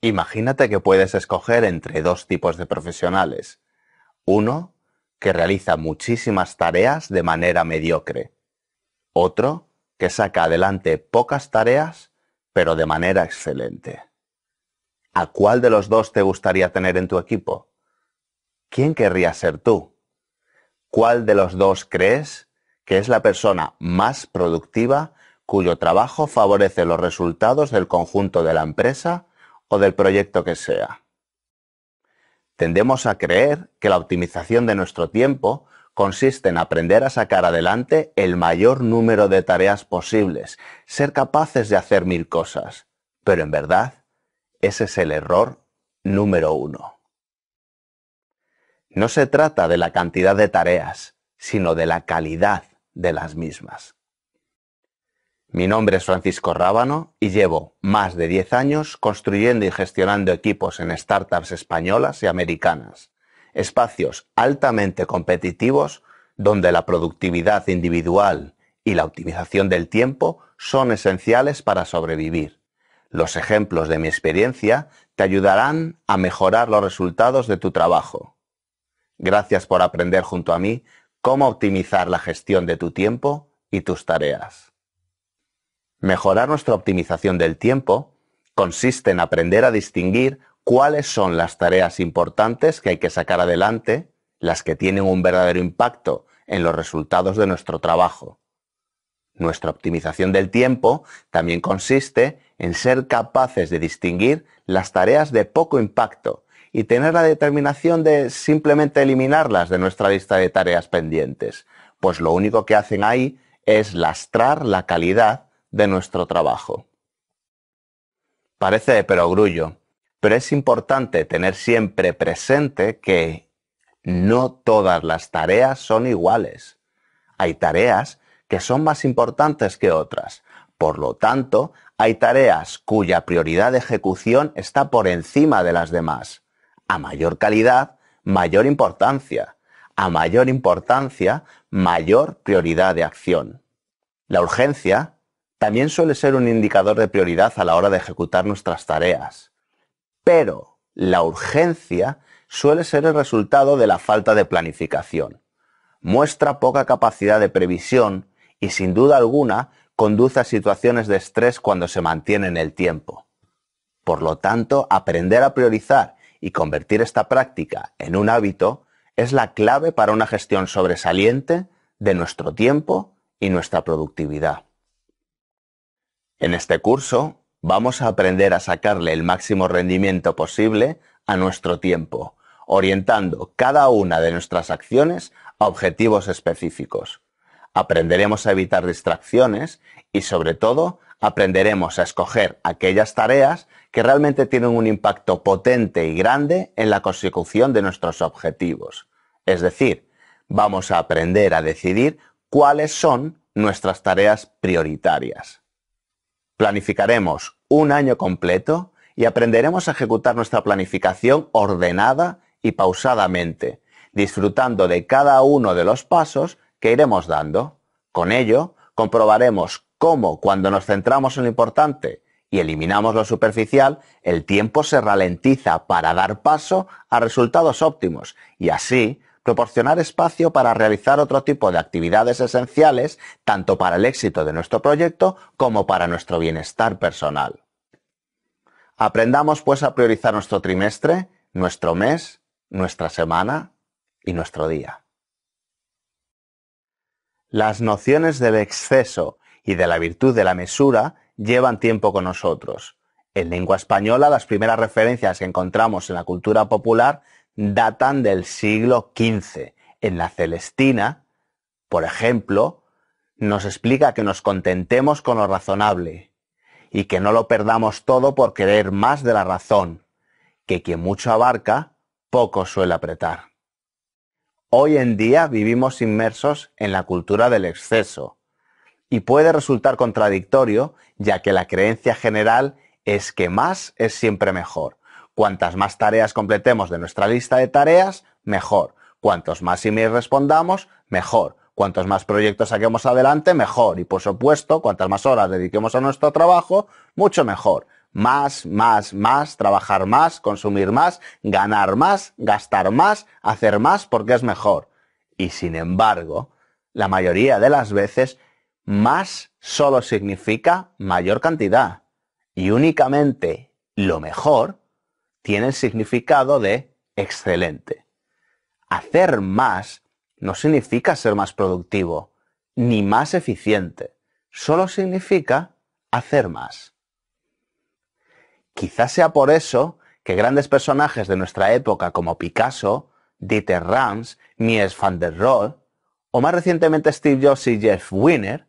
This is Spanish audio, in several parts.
Imagínate que puedes escoger entre dos tipos de profesionales. Uno, que realiza muchísimas tareas de manera mediocre. Otro, que saca adelante pocas tareas, pero de manera excelente. ¿A cuál de los dos te gustaría tener en tu equipo? ¿Quién querrías ser tú? ¿Cuál de los dos crees que es la persona más productiva cuyo trabajo favorece los resultados del conjunto de la empresa o del proyecto que sea. Tendemos a creer que la optimización de nuestro tiempo consiste en aprender a sacar adelante el mayor número de tareas posibles, ser capaces de hacer mil cosas. Pero en verdad, ese es el error número uno. No se trata de la cantidad de tareas, sino de la calidad de las mismas. Mi nombre es Francisco Rábano y llevo más de 10 años construyendo y gestionando equipos en startups españolas y americanas, espacios altamente competitivos donde la productividad individual y la optimización del tiempo son esenciales para sobrevivir. Los ejemplos de mi experiencia te ayudarán a mejorar los resultados de tu trabajo. Gracias por aprender junto a mí cómo optimizar la gestión de tu tiempo y tus tareas. Mejorar nuestra optimización del tiempo consiste en aprender a distinguir cuáles son las tareas importantes que hay que sacar adelante, las que tienen un verdadero impacto en los resultados de nuestro trabajo. Nuestra optimización del tiempo también consiste en ser capaces de distinguir las tareas de poco impacto y tener la determinación de simplemente eliminarlas de nuestra lista de tareas pendientes, pues lo único que hacen ahí es lastrar la calidad de nuestro trabajo. Parece de perogrullo, pero es importante tener siempre presente que no todas las tareas son iguales. Hay tareas que son más importantes que otras. Por lo tanto, hay tareas cuya prioridad de ejecución está por encima de las demás. A mayor calidad, mayor importancia. A mayor importancia, mayor prioridad de acción. La urgencia también suele ser un indicador de prioridad a la hora de ejecutar nuestras tareas. Pero la urgencia suele ser el resultado de la falta de planificación. Muestra poca capacidad de previsión y sin duda alguna conduce a situaciones de estrés cuando se mantiene en el tiempo. Por lo tanto, aprender a priorizar y convertir esta práctica en un hábito es la clave para una gestión sobresaliente de nuestro tiempo y nuestra productividad. En este curso vamos a aprender a sacarle el máximo rendimiento posible a nuestro tiempo, orientando cada una de nuestras acciones a objetivos específicos. Aprenderemos a evitar distracciones y sobre todo aprenderemos a escoger aquellas tareas que realmente tienen un impacto potente y grande en la consecución de nuestros objetivos. Es decir, vamos a aprender a decidir cuáles son nuestras tareas prioritarias. Planificaremos un año completo y aprenderemos a ejecutar nuestra planificación ordenada y pausadamente, disfrutando de cada uno de los pasos que iremos dando. Con ello, comprobaremos cómo cuando nos centramos en lo importante y eliminamos lo superficial, el tiempo se ralentiza para dar paso a resultados óptimos y así proporcionar espacio para realizar otro tipo de actividades esenciales, tanto para el éxito de nuestro proyecto como para nuestro bienestar personal. Aprendamos pues a priorizar nuestro trimestre, nuestro mes, nuestra semana y nuestro día. Las nociones del exceso y de la virtud de la mesura llevan tiempo con nosotros. En lengua española las primeras referencias que encontramos en la cultura popular datan del siglo XV. En la Celestina, por ejemplo, nos explica que nos contentemos con lo razonable y que no lo perdamos todo por querer más de la razón, que quien mucho abarca, poco suele apretar. Hoy en día vivimos inmersos en la cultura del exceso y puede resultar contradictorio ya que la creencia general es que más es siempre mejor Cuantas más tareas completemos de nuestra lista de tareas, mejor. Cuantos más emails respondamos, mejor. Cuantos más proyectos saquemos adelante, mejor. Y por supuesto, cuantas más horas dediquemos a nuestro trabajo, mucho mejor. Más, más, más, trabajar más, consumir más, ganar más, gastar más, hacer más porque es mejor. Y sin embargo, la mayoría de las veces, más solo significa mayor cantidad. Y únicamente lo mejor tiene el significado de excelente. Hacer más no significa ser más productivo ni más eficiente, solo significa hacer más. Quizás sea por eso que grandes personajes de nuestra época como Picasso, Dieter Rams, Niels van der Rohe o más recientemente Steve Jobs y Jeff Winner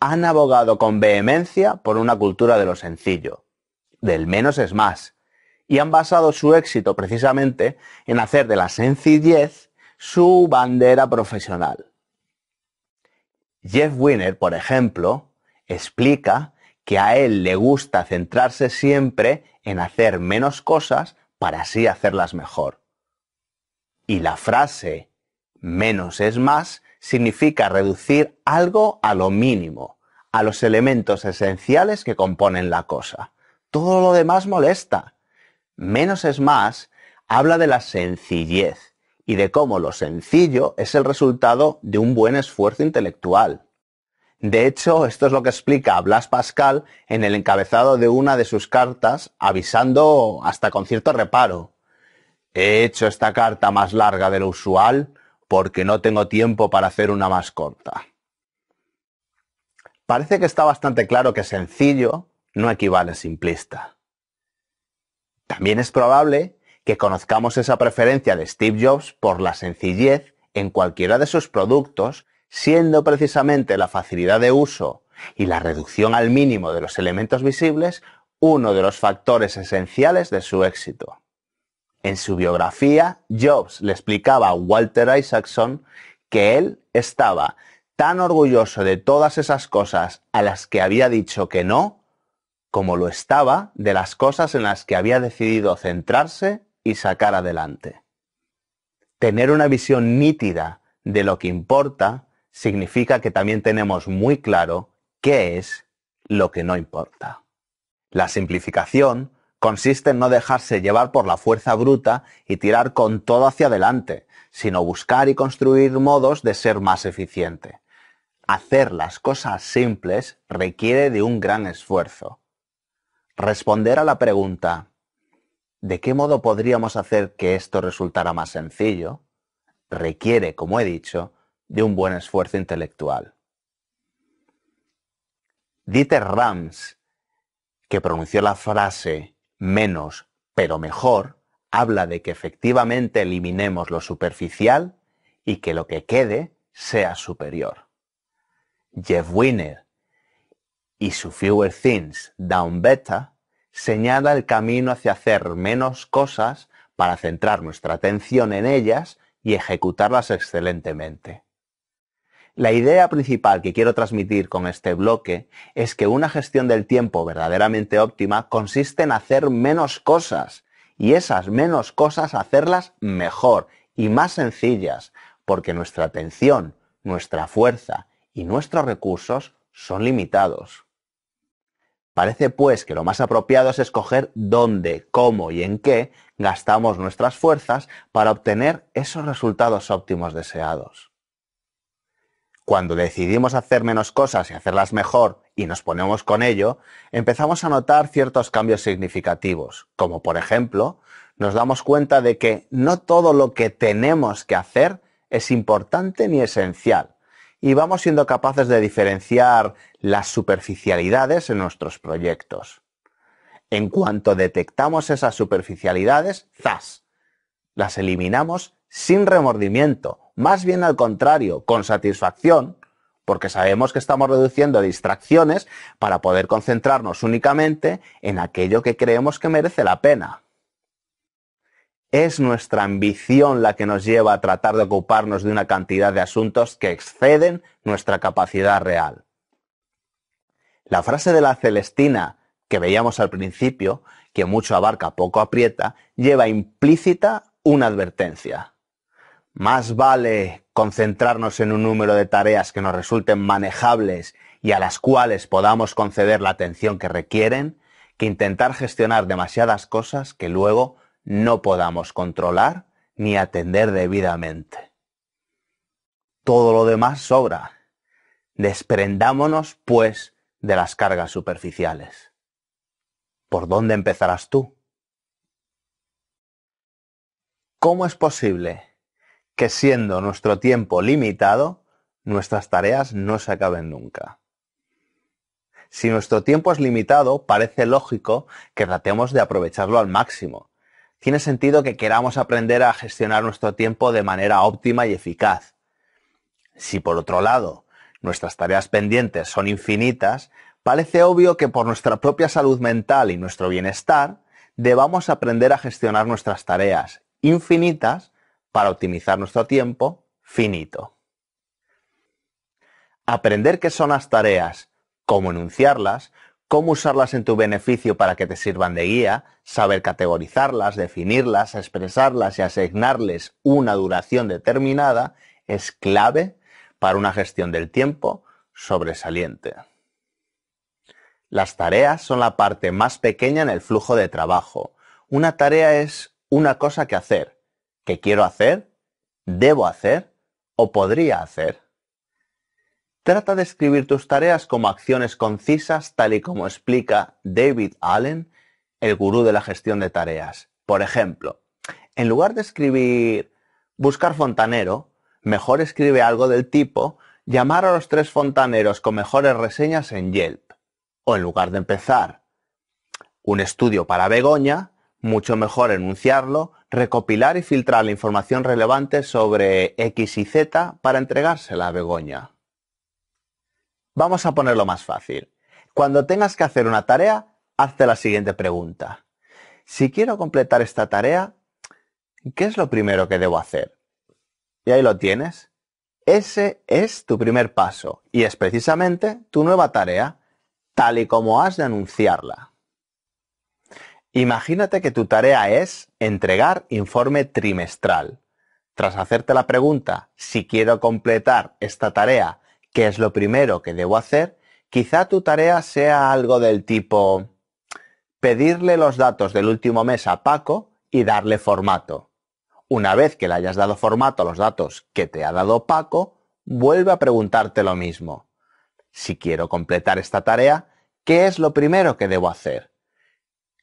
han abogado con vehemencia por una cultura de lo sencillo, del menos es más, y han basado su éxito precisamente en hacer de la sencillez su bandera profesional. Jeff Winner, por ejemplo, explica que a él le gusta centrarse siempre en hacer menos cosas para así hacerlas mejor. Y la frase menos es más significa reducir algo a lo mínimo, a los elementos esenciales que componen la cosa. Todo lo demás molesta, menos es más habla de la sencillez y de cómo lo sencillo es el resultado de un buen esfuerzo intelectual. De hecho, esto es lo que explica Blas Pascal en el encabezado de una de sus cartas, avisando hasta con cierto reparo. He hecho esta carta más larga de lo usual porque no tengo tiempo para hacer una más corta. Parece que está bastante claro que sencillo no equivale a simplista. También es probable que conozcamos esa preferencia de Steve Jobs por la sencillez en cualquiera de sus productos, siendo precisamente la facilidad de uso y la reducción al mínimo de los elementos visibles uno de los factores esenciales de su éxito. En su biografía, Jobs le explicaba a Walter Isaacson que él estaba tan orgulloso de todas esas cosas a las que había dicho que no, como lo estaba de las cosas en las que había decidido centrarse y sacar adelante. Tener una visión nítida de lo que importa significa que también tenemos muy claro qué es lo que no importa. La simplificación consiste en no dejarse llevar por la fuerza bruta y tirar con todo hacia adelante, sino buscar y construir modos de ser más eficiente. Hacer las cosas simples requiere de un gran esfuerzo, responder a la pregunta, ¿de qué modo podríamos hacer que esto resultara más sencillo? requiere, como he dicho, de un buen esfuerzo intelectual. Dieter Rams, que pronunció la frase menos pero mejor, habla de que efectivamente eliminemos lo superficial y que lo que quede sea superior. Jeff Wiener, y su Fewer Things Down Beta señala el camino hacia hacer menos cosas para centrar nuestra atención en ellas y ejecutarlas excelentemente. La idea principal que quiero transmitir con este bloque es que una gestión del tiempo verdaderamente óptima consiste en hacer menos cosas y esas menos cosas hacerlas mejor y más sencillas, porque nuestra atención, nuestra fuerza y nuestros recursos son limitados. Parece pues que lo más apropiado es escoger dónde, cómo y en qué gastamos nuestras fuerzas para obtener esos resultados óptimos deseados. Cuando decidimos hacer menos cosas y hacerlas mejor y nos ponemos con ello, empezamos a notar ciertos cambios significativos, como por ejemplo, nos damos cuenta de que no todo lo que tenemos que hacer es importante ni esencial, y vamos siendo capaces de diferenciar las superficialidades en nuestros proyectos. En cuanto detectamos esas superficialidades, ¡zas! Las eliminamos sin remordimiento, más bien al contrario, con satisfacción, porque sabemos que estamos reduciendo distracciones para poder concentrarnos únicamente en aquello que creemos que merece la pena. Es nuestra ambición la que nos lleva a tratar de ocuparnos de una cantidad de asuntos que exceden nuestra capacidad real. La frase de la Celestina que veíamos al principio, que mucho abarca, poco aprieta, lleva implícita una advertencia. Más vale concentrarnos en un número de tareas que nos resulten manejables y a las cuales podamos conceder la atención que requieren, que intentar gestionar demasiadas cosas que luego no podamos controlar ni atender debidamente. Todo lo demás sobra. Desprendámonos, pues, de las cargas superficiales. ¿Por dónde empezarás tú? ¿Cómo es posible que siendo nuestro tiempo limitado, nuestras tareas no se acaben nunca? Si nuestro tiempo es limitado, parece lógico que tratemos de aprovecharlo al máximo, tiene sentido que queramos aprender a gestionar nuestro tiempo de manera óptima y eficaz. Si por otro lado nuestras tareas pendientes son infinitas, parece obvio que por nuestra propia salud mental y nuestro bienestar, debamos aprender a gestionar nuestras tareas infinitas para optimizar nuestro tiempo finito. Aprender qué son las tareas, cómo enunciarlas, cómo usarlas en tu beneficio para que te sirvan de guía, saber categorizarlas, definirlas, expresarlas y asignarles una duración determinada es clave para una gestión del tiempo sobresaliente. Las tareas son la parte más pequeña en el flujo de trabajo. Una tarea es una cosa que hacer, que quiero hacer, debo hacer o podría hacer. Trata de escribir tus tareas como acciones concisas, tal y como explica David Allen, el gurú de la gestión de tareas. Por ejemplo, en lugar de escribir buscar fontanero, mejor escribe algo del tipo llamar a los tres fontaneros con mejores reseñas en Yelp. O en lugar de empezar un estudio para Begoña, mucho mejor enunciarlo, recopilar y filtrar la información relevante sobre X y Z para entregársela a Begoña. Vamos a ponerlo más fácil. Cuando tengas que hacer una tarea, hazte la siguiente pregunta. Si quiero completar esta tarea, ¿qué es lo primero que debo hacer? Y ahí lo tienes. Ese es tu primer paso y es precisamente tu nueva tarea, tal y como has de anunciarla. Imagínate que tu tarea es entregar informe trimestral. Tras hacerte la pregunta, si quiero completar esta tarea, qué es lo primero que debo hacer, quizá tu tarea sea algo del tipo pedirle los datos del último mes a Paco y darle formato. Una vez que le hayas dado formato a los datos que te ha dado Paco, vuelve a preguntarte lo mismo. Si quiero completar esta tarea, ¿qué es lo primero que debo hacer?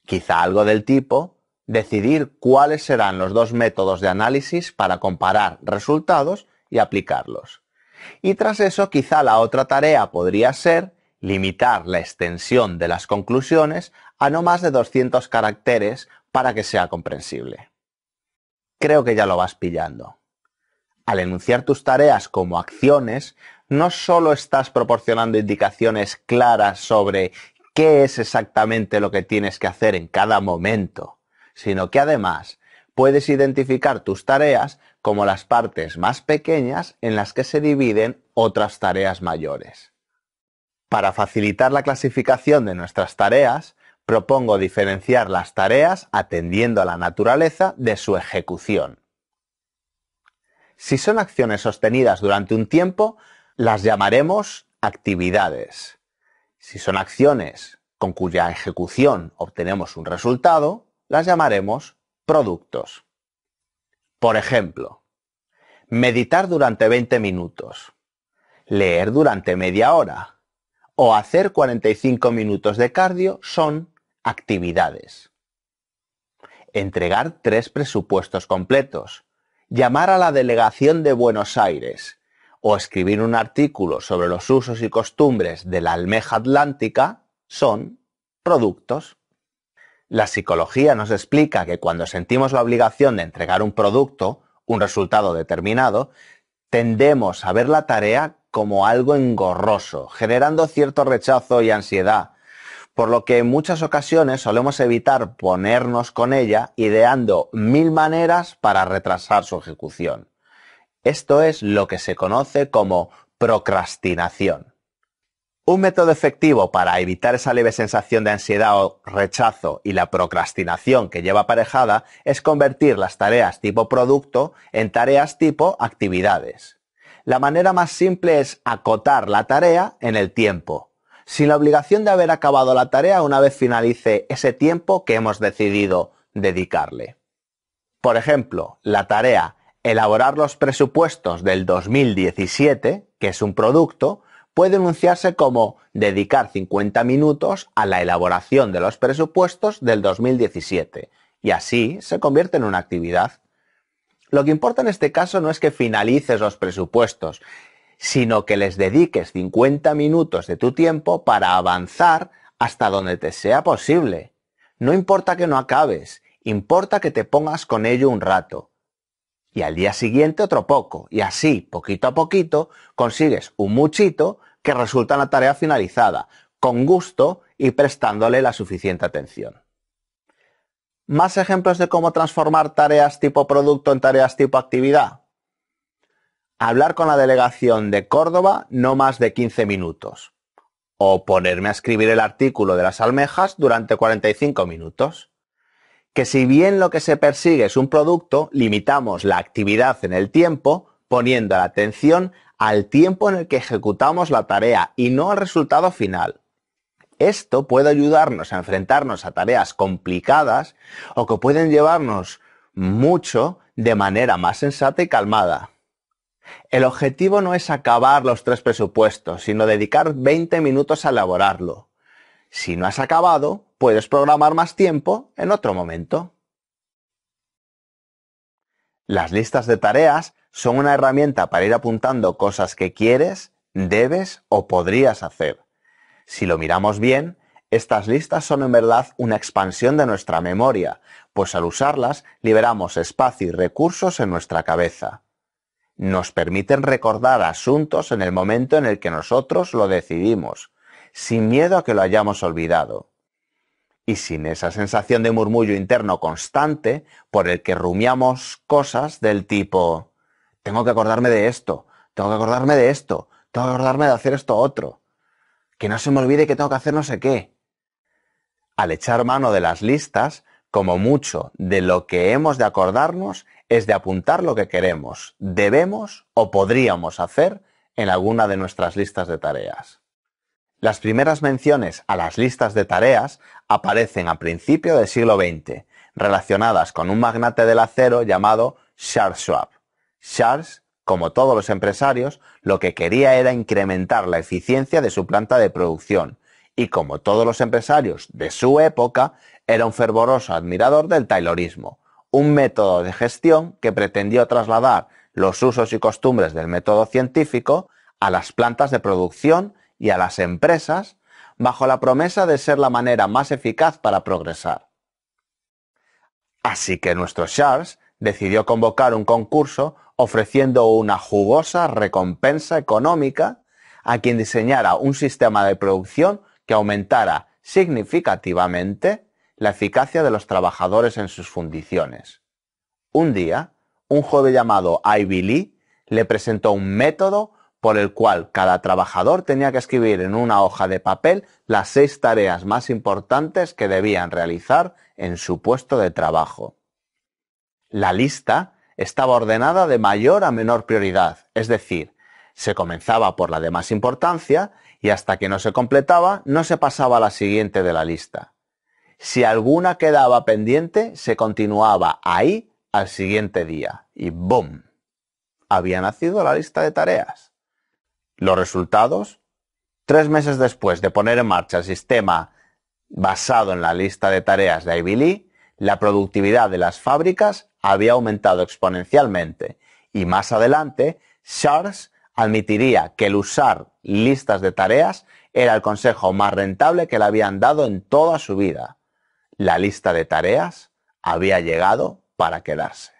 Quizá algo del tipo, decidir cuáles serán los dos métodos de análisis para comparar resultados y aplicarlos. Y tras eso, quizá la otra tarea podría ser limitar la extensión de las conclusiones a no más de 200 caracteres para que sea comprensible. Creo que ya lo vas pillando. Al enunciar tus tareas como acciones, no solo estás proporcionando indicaciones claras sobre qué es exactamente lo que tienes que hacer en cada momento, sino que además puedes identificar tus tareas como las partes más pequeñas en las que se dividen otras tareas mayores. Para facilitar la clasificación de nuestras tareas, propongo diferenciar las tareas atendiendo a la naturaleza de su ejecución. Si son acciones sostenidas durante un tiempo, las llamaremos actividades. Si son acciones con cuya ejecución obtenemos un resultado, las llamaremos productos. Por ejemplo, meditar durante 20 minutos, leer durante media hora o hacer 45 minutos de cardio son actividades. Entregar tres presupuestos completos, llamar a la delegación de Buenos Aires o escribir un artículo sobre los usos y costumbres de la almeja atlántica son productos. La psicología nos explica que cuando sentimos la obligación de entregar un producto, un resultado determinado, tendemos a ver la tarea como algo engorroso, generando cierto rechazo y ansiedad, por lo que en muchas ocasiones solemos evitar ponernos con ella ideando mil maneras para retrasar su ejecución. Esto es lo que se conoce como procrastinación. Un método efectivo para evitar esa leve sensación de ansiedad o rechazo y la procrastinación que lleva aparejada es convertir las tareas tipo producto en tareas tipo actividades. La manera más simple es acotar la tarea en el tiempo, sin la obligación de haber acabado la tarea una vez finalice ese tiempo que hemos decidido dedicarle. Por ejemplo, la tarea elaborar los presupuestos del 2017, que es un producto, puede enunciarse como dedicar 50 minutos a la elaboración de los presupuestos del 2017 y así se convierte en una actividad. Lo que importa en este caso no es que finalices los presupuestos, sino que les dediques 50 minutos de tu tiempo para avanzar hasta donde te sea posible. No importa que no acabes, importa que te pongas con ello un rato y al día siguiente otro poco. Y así, poquito a poquito, consigues un muchito que resulta en la tarea finalizada, con gusto y prestándole la suficiente atención. ¿Más ejemplos de cómo transformar tareas tipo producto en tareas tipo actividad? Hablar con la delegación de Córdoba no más de 15 minutos. O ponerme a escribir el artículo de las almejas durante 45 minutos que si bien lo que se persigue es un producto, limitamos la actividad en el tiempo poniendo la atención al tiempo en el que ejecutamos la tarea y no al resultado final. Esto puede ayudarnos a enfrentarnos a tareas complicadas o que pueden llevarnos mucho de manera más sensata y calmada. El objetivo no es acabar los tres presupuestos, sino dedicar 20 minutos a elaborarlo. Si no has acabado, puedes programar más tiempo en otro momento. Las listas de tareas son una herramienta para ir apuntando cosas que quieres, debes o podrías hacer. Si lo miramos bien, estas listas son en verdad una expansión de nuestra memoria, pues al usarlas liberamos espacio y recursos en nuestra cabeza. Nos permiten recordar asuntos en el momento en el que nosotros lo decidimos, sin miedo a que lo hayamos olvidado y sin esa sensación de murmullo interno constante por el que rumiamos cosas del tipo, tengo que acordarme de esto, tengo que acordarme de esto, tengo que acordarme de hacer esto otro, que no se me olvide que tengo que hacer no sé qué. Al echar mano de las listas, como mucho de lo que hemos de acordarnos es de apuntar lo que queremos, debemos o podríamos hacer en alguna de nuestras listas de tareas. Las primeras menciones a las listas de tareas aparecen a principio del siglo XX, relacionadas con un magnate del acero llamado Charles Schwab. Charles, como todos los empresarios, lo que quería era incrementar la eficiencia de su planta de producción, y como todos los empresarios de su época, era un fervoroso admirador del Taylorismo, un método de gestión que pretendió trasladar los usos y costumbres del método científico a las plantas de producción y a las empresas bajo la promesa de ser la manera más eficaz para progresar. Así que nuestro Charles decidió convocar un concurso ofreciendo una jugosa recompensa económica a quien diseñara un sistema de producción que aumentara significativamente la eficacia de los trabajadores en sus fundiciones. Un día, un joven llamado Ivy Lee le presentó un método por el cual cada trabajador tenía que escribir en una hoja de papel las seis tareas más importantes que debían realizar en su puesto de trabajo. La lista estaba ordenada de mayor a menor prioridad, es decir, se comenzaba por la de más importancia y hasta que no se completaba no se pasaba a la siguiente de la lista. Si alguna quedaba pendiente, se continuaba ahí al siguiente día y ¡boom! Había nacido la lista de tareas. Los resultados, tres meses después de poner en marcha el sistema basado en la lista de tareas de Ivy la productividad de las fábricas había aumentado exponencialmente y más adelante Charles admitiría que el usar listas de tareas era el consejo más rentable que le habían dado en toda su vida. La lista de tareas había llegado para quedarse.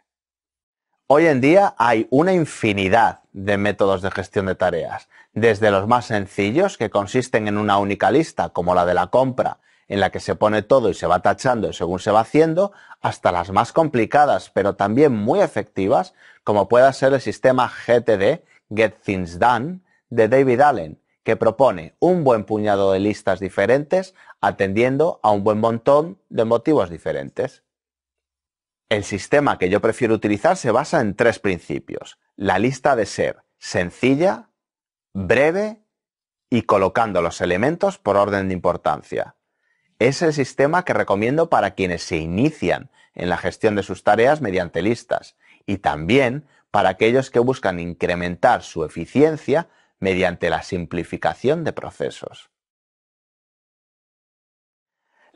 Hoy en día hay una infinidad de métodos de gestión de tareas, desde los más sencillos, que consisten en una única lista, como la de la compra, en la que se pone todo y se va tachando según se va haciendo, hasta las más complicadas, pero también muy efectivas, como pueda ser el sistema GTD, Get Things Done, de David Allen, que propone un buen puñado de listas diferentes atendiendo a un buen montón de motivos diferentes. El sistema que yo prefiero utilizar se basa en tres principios. La lista de ser sencilla, breve y colocando los elementos por orden de importancia. Es el sistema que recomiendo para quienes se inician en la gestión de sus tareas mediante listas y también para aquellos que buscan incrementar su eficiencia mediante la simplificación de procesos.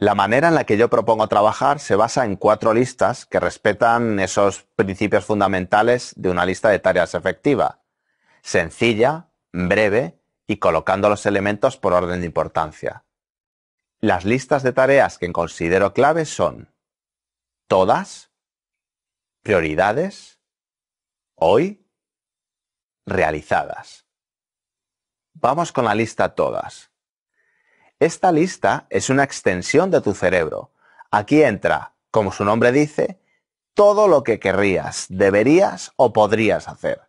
La manera en la que yo propongo trabajar se basa en cuatro listas que respetan esos principios fundamentales de una lista de tareas efectiva. Sencilla, breve y colocando los elementos por orden de importancia. Las listas de tareas que considero clave son todas, prioridades, hoy, realizadas. Vamos con la lista todas. Esta lista es una extensión de tu cerebro. Aquí entra, como su nombre dice, todo lo que querrías, deberías o podrías hacer.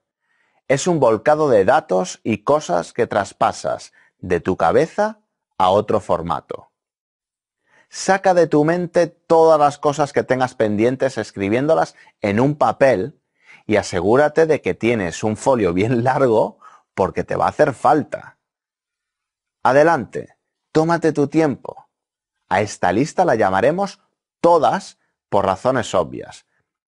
Es un volcado de datos y cosas que traspasas de tu cabeza a otro formato. Saca de tu mente todas las cosas que tengas pendientes escribiéndolas en un papel y asegúrate de que tienes un folio bien largo porque te va a hacer falta. Adelante. Tómate tu tiempo. A esta lista la llamaremos todas por razones obvias.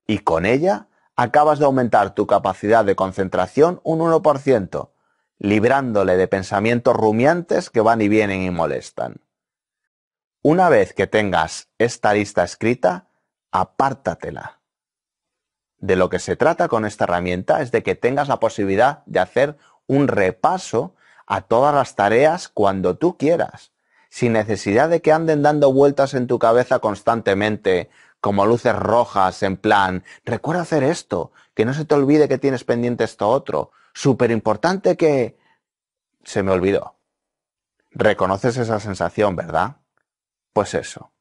Y con ella acabas de aumentar tu capacidad de concentración un 1%, librándole de pensamientos rumiantes que van y vienen y molestan. Una vez que tengas esta lista escrita, apártatela. De lo que se trata con esta herramienta es de que tengas la posibilidad de hacer un repaso a todas las tareas cuando tú quieras sin necesidad de que anden dando vueltas en tu cabeza constantemente, como luces rojas, en plan, recuerda hacer esto, que no se te olvide que tienes pendiente esto otro, súper importante que... se me olvidó. Reconoces esa sensación, ¿verdad? Pues eso.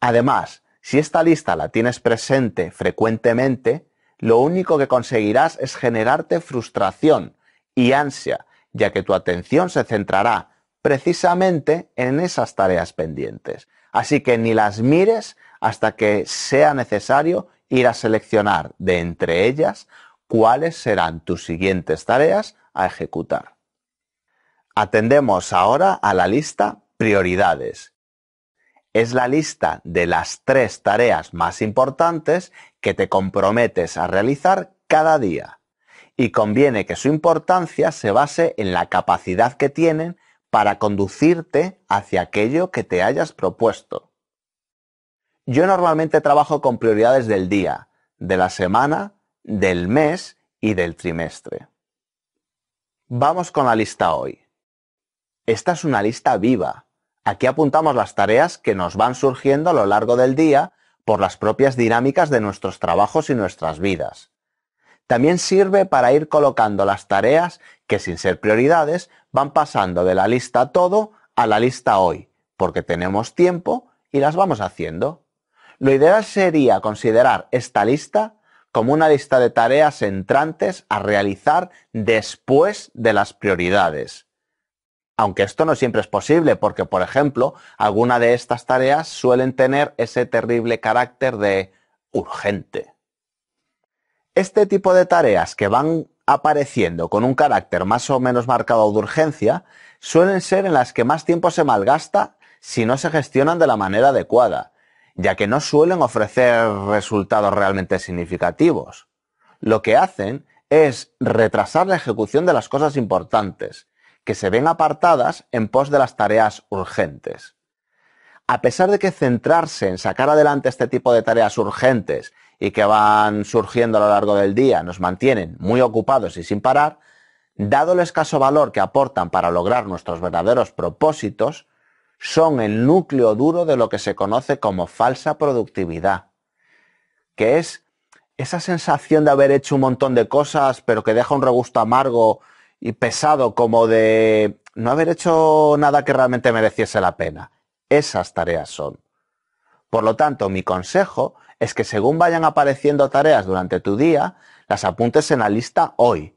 Además, si esta lista la tienes presente frecuentemente, lo único que conseguirás es generarte frustración y ansia, ya que tu atención se centrará precisamente en esas tareas pendientes. Así que ni las mires hasta que sea necesario ir a seleccionar de entre ellas cuáles serán tus siguientes tareas a ejecutar. Atendemos ahora a la lista prioridades. Es la lista de las tres tareas más importantes que te comprometes a realizar cada día. Y conviene que su importancia se base en la capacidad que tienen para conducirte hacia aquello que te hayas propuesto. Yo normalmente trabajo con prioridades del día, de la semana, del mes y del trimestre. Vamos con la lista hoy. Esta es una lista viva. Aquí apuntamos las tareas que nos van surgiendo a lo largo del día por las propias dinámicas de nuestros trabajos y nuestras vidas. También sirve para ir colocando las tareas que sin ser prioridades van pasando de la lista todo a la lista hoy, porque tenemos tiempo y las vamos haciendo. Lo ideal sería considerar esta lista como una lista de tareas entrantes a realizar después de las prioridades. Aunque esto no siempre es posible porque, por ejemplo, alguna de estas tareas suelen tener ese terrible carácter de urgente. Este tipo de tareas que van apareciendo con un carácter más o menos marcado de urgencia suelen ser en las que más tiempo se malgasta si no se gestionan de la manera adecuada, ya que no suelen ofrecer resultados realmente significativos. Lo que hacen es retrasar la ejecución de las cosas importantes, que se ven apartadas en pos de las tareas urgentes. A pesar de que centrarse en sacar adelante este tipo de tareas urgentes y que van surgiendo a lo largo del día nos mantienen muy ocupados y sin parar, dado el escaso valor que aportan para lograr nuestros verdaderos propósitos, son el núcleo duro de lo que se conoce como falsa productividad, que es esa sensación de haber hecho un montón de cosas, pero que deja un regusto amargo y pesado, como de no haber hecho nada que realmente mereciese la pena. Esas tareas son. Por lo tanto, mi consejo es que según vayan apareciendo tareas durante tu día, las apuntes en la lista hoy.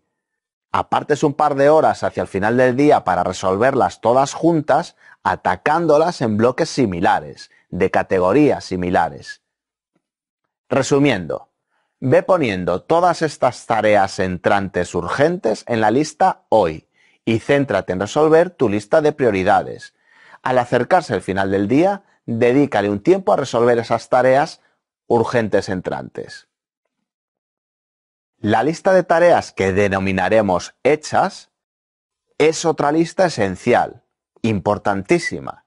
Apartes un par de horas hacia el final del día para resolverlas todas juntas, atacándolas en bloques similares, de categorías similares. Resumiendo, ve poniendo todas estas tareas entrantes urgentes en la lista hoy y céntrate en resolver tu lista de prioridades. Al acercarse el final del día, dedícale un tiempo a resolver esas tareas urgentes entrantes. La lista de tareas que denominaremos hechas es otra lista esencial, importantísima,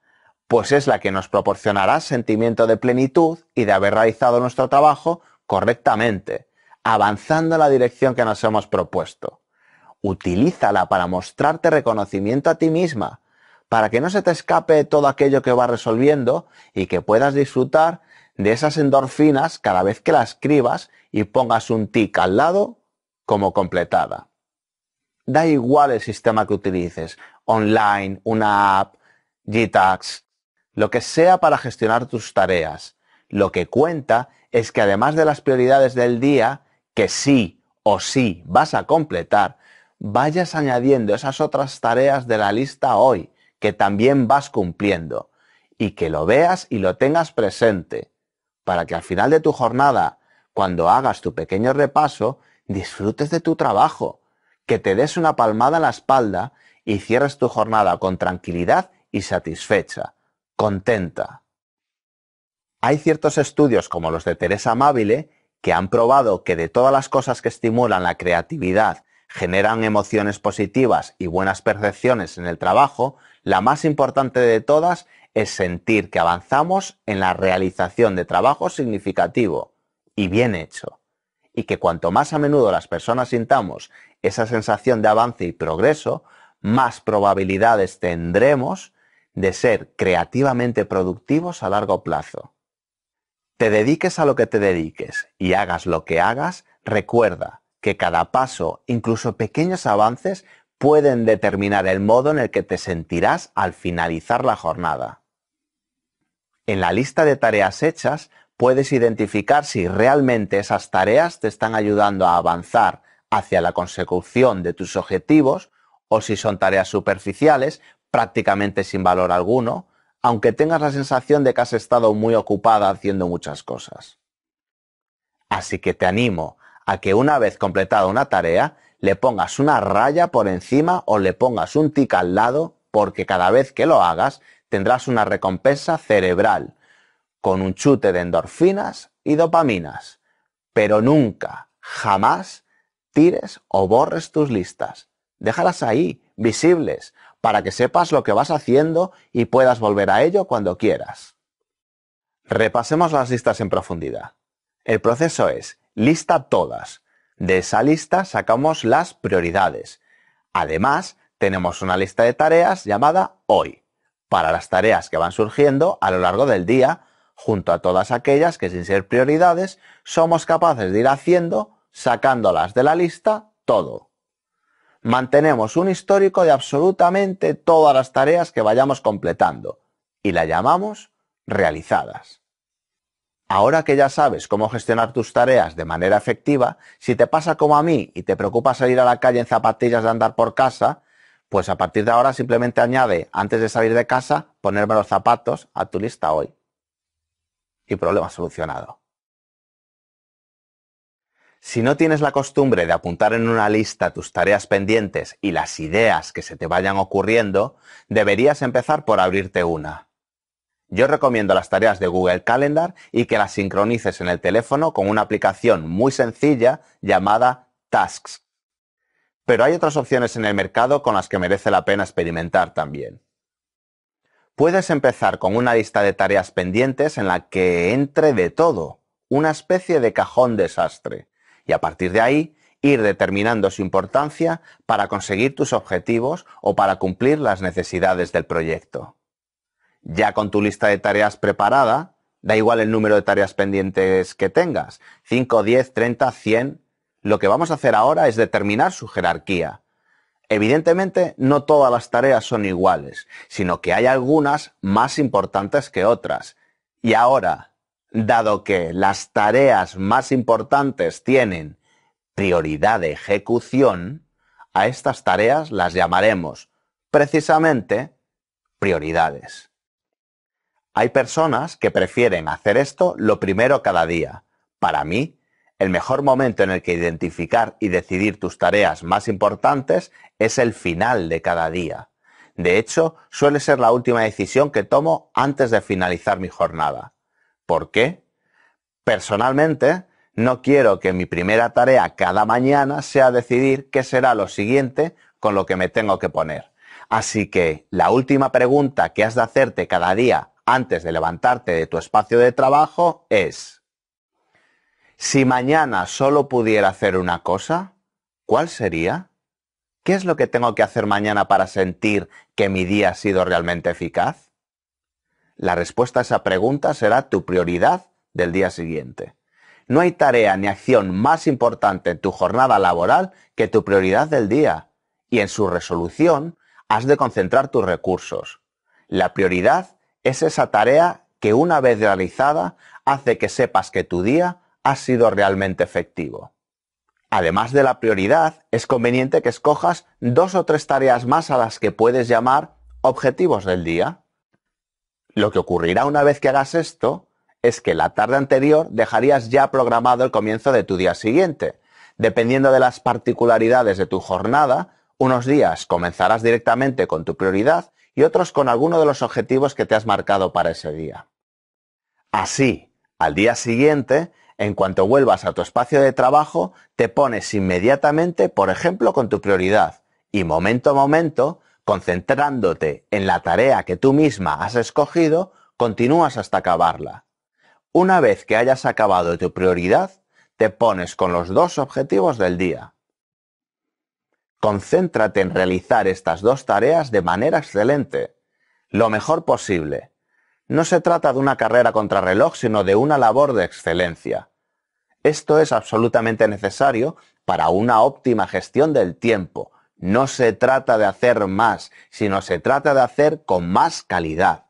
pues es la que nos proporcionará sentimiento de plenitud y de haber realizado nuestro trabajo correctamente, avanzando en la dirección que nos hemos propuesto. Utilízala para mostrarte reconocimiento a ti misma, para que no se te escape todo aquello que vas resolviendo y que puedas disfrutar de esas endorfinas cada vez que la escribas y pongas un tic al lado como completada. Da igual el sistema que utilices, online, una app, GTAX, lo que sea para gestionar tus tareas. Lo que cuenta es que además de las prioridades del día, que sí o sí vas a completar, vayas añadiendo esas otras tareas de la lista hoy, que también vas cumpliendo, y que lo veas y lo tengas presente para que al final de tu jornada, cuando hagas tu pequeño repaso, disfrutes de tu trabajo, que te des una palmada en la espalda y cierres tu jornada con tranquilidad y satisfecha, contenta. Hay ciertos estudios como los de Teresa mábile que han probado que de todas las cosas que estimulan la creatividad, generan emociones positivas y buenas percepciones en el trabajo, la más importante de todas es sentir que avanzamos en la realización de trabajo significativo y bien hecho. Y que cuanto más a menudo las personas sintamos esa sensación de avance y progreso, más probabilidades tendremos de ser creativamente productivos a largo plazo. Te dediques a lo que te dediques y hagas lo que hagas, recuerda que cada paso, incluso pequeños avances, pueden determinar el modo en el que te sentirás al finalizar la jornada en la lista de tareas hechas puedes identificar si realmente esas tareas te están ayudando a avanzar hacia la consecución de tus objetivos o si son tareas superficiales, prácticamente sin valor alguno, aunque tengas la sensación de que has estado muy ocupada haciendo muchas cosas. Así que te animo a que una vez completada una tarea, le pongas una raya por encima o le pongas un tic al lado porque cada vez que lo hagas tendrás una recompensa cerebral con un chute de endorfinas y dopaminas. Pero nunca, jamás tires o borres tus listas. Déjalas ahí, visibles, para que sepas lo que vas haciendo y puedas volver a ello cuando quieras. Repasemos las listas en profundidad. El proceso es lista todas. De esa lista sacamos las prioridades. Además, tenemos una lista de tareas llamada hoy para las tareas que van surgiendo a lo largo del día, junto a todas aquellas que sin ser prioridades somos capaces de ir haciendo, sacándolas de la lista, todo. Mantenemos un histórico de absolutamente todas las tareas que vayamos completando y la llamamos realizadas. Ahora que ya sabes cómo gestionar tus tareas de manera efectiva, si te pasa como a mí y te preocupa salir a la calle en zapatillas de andar por casa, pues a partir de ahora simplemente añade, antes de salir de casa, ponerme los zapatos a tu lista hoy. Y problema solucionado. Si no tienes la costumbre de apuntar en una lista tus tareas pendientes y las ideas que se te vayan ocurriendo, deberías empezar por abrirte una. Yo recomiendo las tareas de Google Calendar y que las sincronices en el teléfono con una aplicación muy sencilla llamada Tasks, pero hay otras opciones en el mercado con las que merece la pena experimentar también. Puedes empezar con una lista de tareas pendientes en la que entre de todo, una especie de cajón desastre, y a partir de ahí ir determinando su importancia para conseguir tus objetivos o para cumplir las necesidades del proyecto. Ya con tu lista de tareas preparada, da igual el número de tareas pendientes que tengas, 5, 10, 30, 100, lo que vamos a hacer ahora es determinar su jerarquía. Evidentemente, no todas las tareas son iguales, sino que hay algunas más importantes que otras. Y ahora, dado que las tareas más importantes tienen prioridad de ejecución, a estas tareas las llamaremos precisamente prioridades. Hay personas que prefieren hacer esto lo primero cada día. Para mí, el mejor momento en el que identificar y decidir tus tareas más importantes es el final de cada día. De hecho, suele ser la última decisión que tomo antes de finalizar mi jornada. ¿Por qué? Personalmente, no quiero que mi primera tarea cada mañana sea decidir qué será lo siguiente con lo que me tengo que poner. Así que la última pregunta que has de hacerte cada día antes de levantarte de tu espacio de trabajo es, si mañana solo pudiera hacer una cosa, ¿cuál sería? ¿Qué es lo que tengo que hacer mañana para sentir que mi día ha sido realmente eficaz? La respuesta a esa pregunta será tu prioridad del día siguiente. No hay tarea ni acción más importante en tu jornada laboral que tu prioridad del día, y en su resolución has de concentrar tus recursos. La prioridad es esa tarea que una vez realizada hace que sepas que tu día ha sido realmente efectivo. Además de la prioridad, es conveniente que escojas dos o tres tareas más a las que puedes llamar objetivos del día. Lo que ocurrirá una vez que hagas esto es que la tarde anterior dejarías ya programado el comienzo de tu día siguiente. Dependiendo de las particularidades de tu jornada, unos días comenzarás directamente con tu prioridad y otros con alguno de los objetivos que te has marcado para ese día. Así, al día siguiente, en cuanto vuelvas a tu espacio de trabajo, te pones inmediatamente, por ejemplo, con tu prioridad y momento a momento, concentrándote en la tarea que tú misma has escogido, continúas hasta acabarla. Una vez que hayas acabado tu prioridad, te pones con los dos objetivos del día. Concéntrate en realizar estas dos tareas de manera excelente, lo mejor posible, no se trata de una carrera contra reloj, sino de una labor de excelencia. Esto es absolutamente necesario para una óptima gestión del tiempo. No se trata de hacer más, sino se trata de hacer con más calidad.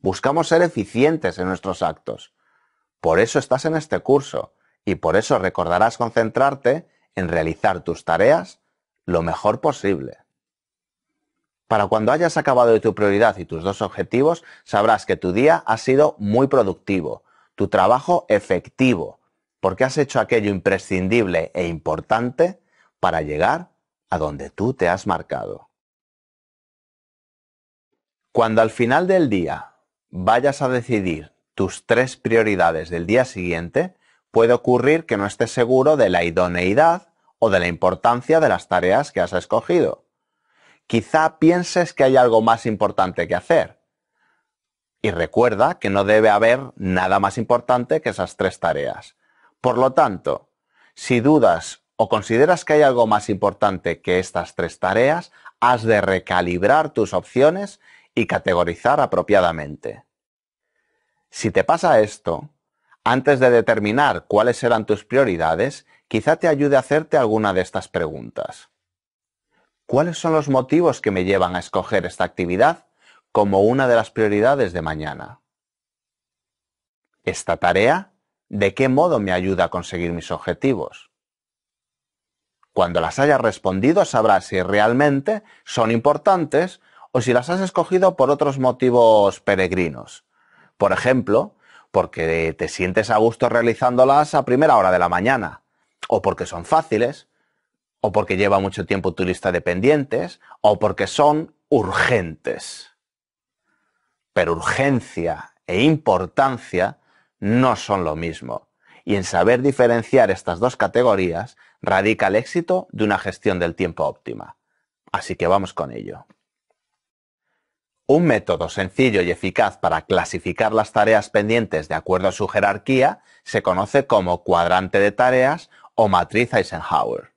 Buscamos ser eficientes en nuestros actos. Por eso estás en este curso y por eso recordarás concentrarte en realizar tus tareas lo mejor posible. Para cuando hayas acabado de tu prioridad y tus dos objetivos, sabrás que tu día ha sido muy productivo, tu trabajo efectivo, porque has hecho aquello imprescindible e importante para llegar a donde tú te has marcado. Cuando al final del día vayas a decidir tus tres prioridades del día siguiente, puede ocurrir que no estés seguro de la idoneidad o de la importancia de las tareas que has escogido quizá pienses que hay algo más importante que hacer. Y recuerda que no debe haber nada más importante que esas tres tareas. Por lo tanto, si dudas o consideras que hay algo más importante que estas tres tareas, has de recalibrar tus opciones y categorizar apropiadamente. Si te pasa esto, antes de determinar cuáles serán tus prioridades, quizá te ayude a hacerte alguna de estas preguntas cuáles son los motivos que me llevan a escoger esta actividad como una de las prioridades de mañana. Esta tarea, ¿de qué modo me ayuda a conseguir mis objetivos? Cuando las hayas respondido sabrás si realmente son importantes o si las has escogido por otros motivos peregrinos. Por ejemplo, porque te sientes a gusto realizándolas a primera hora de la mañana, o porque son fáciles, o porque lleva mucho tiempo tu lista de pendientes, o porque son urgentes. Pero urgencia e importancia no son lo mismo. Y en saber diferenciar estas dos categorías radica el éxito de una gestión del tiempo óptima. Así que vamos con ello. Un método sencillo y eficaz para clasificar las tareas pendientes de acuerdo a su jerarquía se conoce como cuadrante de tareas o matriz Eisenhower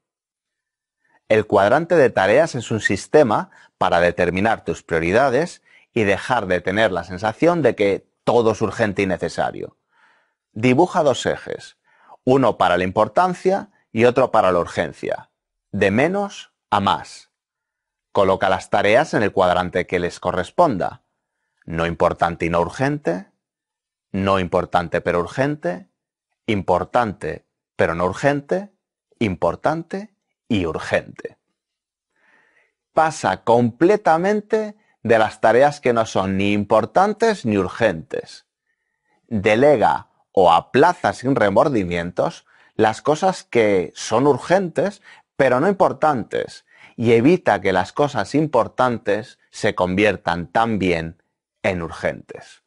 el cuadrante de tareas es un sistema para determinar tus prioridades y dejar de tener la sensación de que todo es urgente y necesario. Dibuja dos ejes, uno para la importancia y otro para la urgencia, de menos a más. Coloca las tareas en el cuadrante que les corresponda. No importante y no urgente, no importante pero urgente, importante pero no urgente, importante y urgente. Pasa completamente de las tareas que no son ni importantes ni urgentes. Delega o aplaza sin remordimientos las cosas que son urgentes pero no importantes y evita que las cosas importantes se conviertan también en urgentes.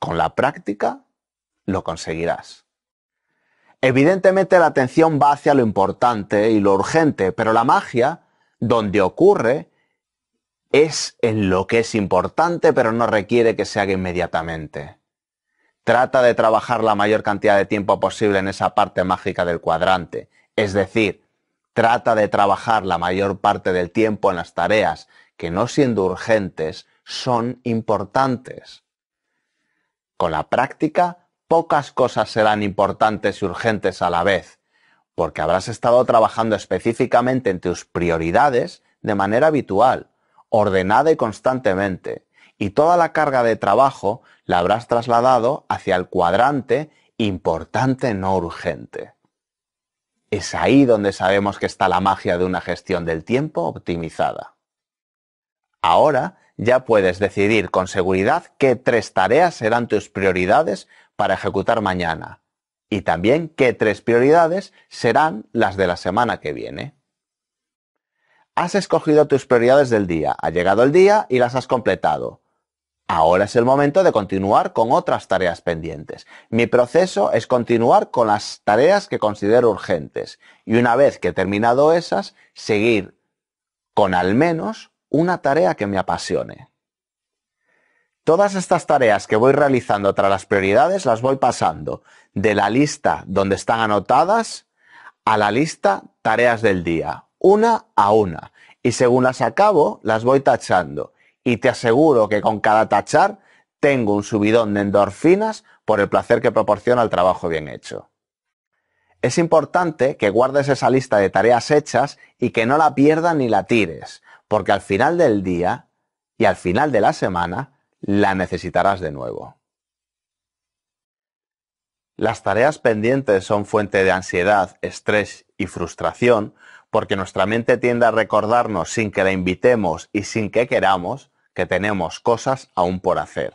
Con la práctica lo conseguirás. Evidentemente la atención va hacia lo importante y lo urgente, pero la magia, donde ocurre, es en lo que es importante, pero no requiere que se haga inmediatamente. Trata de trabajar la mayor cantidad de tiempo posible en esa parte mágica del cuadrante, es decir, trata de trabajar la mayor parte del tiempo en las tareas que no siendo urgentes son importantes. Con la práctica pocas cosas serán importantes y urgentes a la vez, porque habrás estado trabajando específicamente en tus prioridades de manera habitual, ordenada y constantemente, y toda la carga de trabajo la habrás trasladado hacia el cuadrante importante no urgente. Es ahí donde sabemos que está la magia de una gestión del tiempo optimizada. Ahora ya puedes decidir con seguridad qué tres tareas serán tus prioridades para ejecutar mañana y también qué tres prioridades serán las de la semana que viene. Has escogido tus prioridades del día, ha llegado el día y las has completado. Ahora es el momento de continuar con otras tareas pendientes. Mi proceso es continuar con las tareas que considero urgentes y una vez que he terminado esas, seguir con al menos una tarea que me apasione. Todas estas tareas que voy realizando tras las prioridades las voy pasando de la lista donde están anotadas a la lista tareas del día, una a una. Y según las acabo, las voy tachando. Y te aseguro que con cada tachar tengo un subidón de endorfinas por el placer que proporciona el trabajo bien hecho. Es importante que guardes esa lista de tareas hechas y que no la pierdas ni la tires, porque al final del día y al final de la semana la necesitarás de nuevo. Las tareas pendientes son fuente de ansiedad, estrés y frustración porque nuestra mente tiende a recordarnos sin que la invitemos y sin que queramos que tenemos cosas aún por hacer.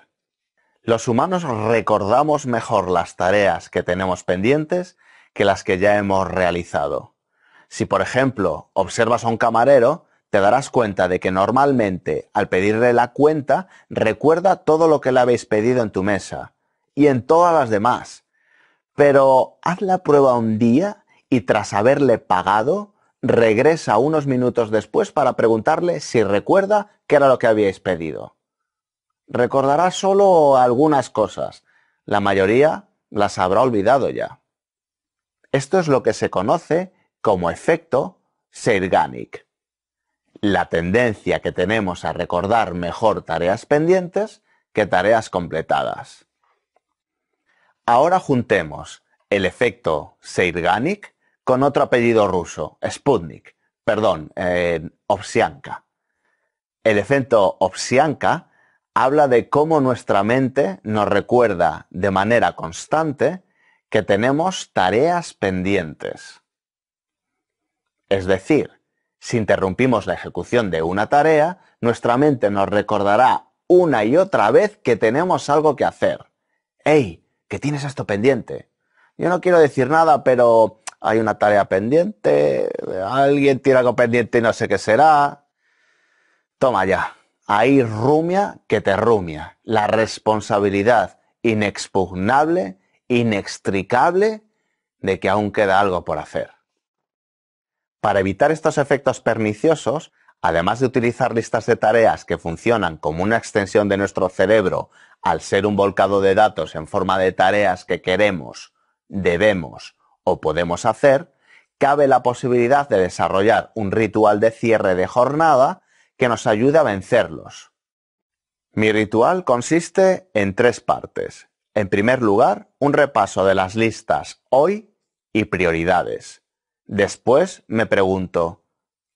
Los humanos recordamos mejor las tareas que tenemos pendientes que las que ya hemos realizado. Si por ejemplo observas a un camarero, te darás cuenta de que normalmente al pedirle la cuenta recuerda todo lo que le habéis pedido en tu mesa y en todas las demás. Pero haz la prueba un día y tras haberle pagado, regresa unos minutos después para preguntarle si recuerda qué era lo que habíais pedido. Recordará solo algunas cosas, la mayoría las habrá olvidado ya. Esto es lo que se conoce como efecto Seirganic la tendencia que tenemos a recordar mejor tareas pendientes que tareas completadas. Ahora juntemos el efecto Seirganik con otro apellido ruso, Sputnik, perdón, eh, El efecto obsyanka habla de cómo nuestra mente nos recuerda de manera constante que tenemos tareas pendientes. Es decir, si interrumpimos la ejecución de una tarea, nuestra mente nos recordará una y otra vez que tenemos algo que hacer. ¡Ey! ¿Qué tienes esto pendiente. Yo no quiero decir nada, pero hay una tarea pendiente, alguien tiene algo pendiente y no sé qué será. Toma ya. Ahí rumia que te rumia. La responsabilidad inexpugnable, inextricable, de que aún queda algo por hacer. Para evitar estos efectos perniciosos, además de utilizar listas de tareas que funcionan como una extensión de nuestro cerebro al ser un volcado de datos en forma de tareas que queremos, debemos o podemos hacer, cabe la posibilidad de desarrollar un ritual de cierre de jornada que nos ayude a vencerlos. Mi ritual consiste en tres partes. En primer lugar, un repaso de las listas hoy y prioridades. Después me pregunto,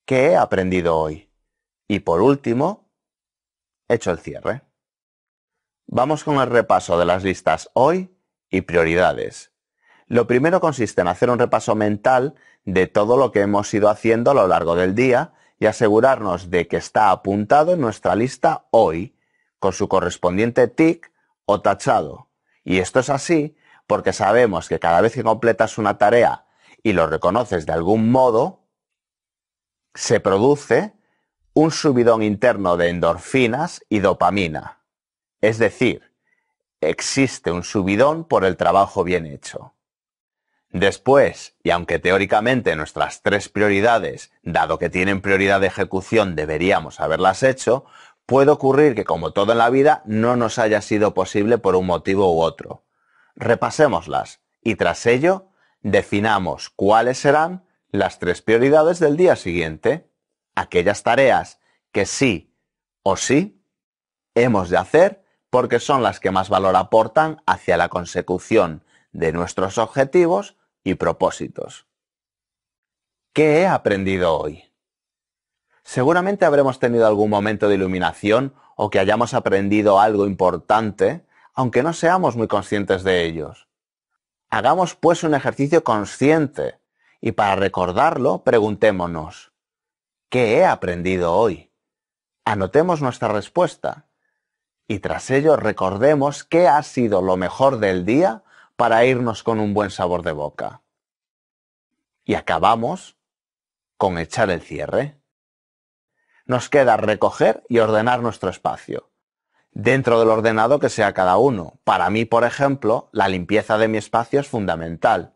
¿qué he aprendido hoy? Y por último, hecho el cierre. Vamos con el repaso de las listas hoy y prioridades. Lo primero consiste en hacer un repaso mental de todo lo que hemos ido haciendo a lo largo del día y asegurarnos de que está apuntado en nuestra lista hoy con su correspondiente tick o tachado. Y esto es así porque sabemos que cada vez que completas una tarea y lo reconoces de algún modo, se produce un subidón interno de endorfinas y dopamina. Es decir, existe un subidón por el trabajo bien hecho. Después, y aunque teóricamente nuestras tres prioridades, dado que tienen prioridad de ejecución, deberíamos haberlas hecho, puede ocurrir que como todo en la vida no nos haya sido posible por un motivo u otro. Repasémoslas y tras ello definamos cuáles serán las tres prioridades del día siguiente, aquellas tareas que sí o sí hemos de hacer porque son las que más valor aportan hacia la consecución de nuestros objetivos y propósitos. ¿Qué he aprendido hoy? Seguramente habremos tenido algún momento de iluminación o que hayamos aprendido algo importante, aunque no seamos muy conscientes de ellos. Hagamos pues un ejercicio consciente y para recordarlo preguntémonos, ¿qué he aprendido hoy? Anotemos nuestra respuesta y tras ello recordemos qué ha sido lo mejor del día para irnos con un buen sabor de boca. Y acabamos con echar el cierre. Nos queda recoger y ordenar nuestro espacio dentro del ordenado que sea cada uno. Para mí, por ejemplo, la limpieza de mi espacio es fundamental.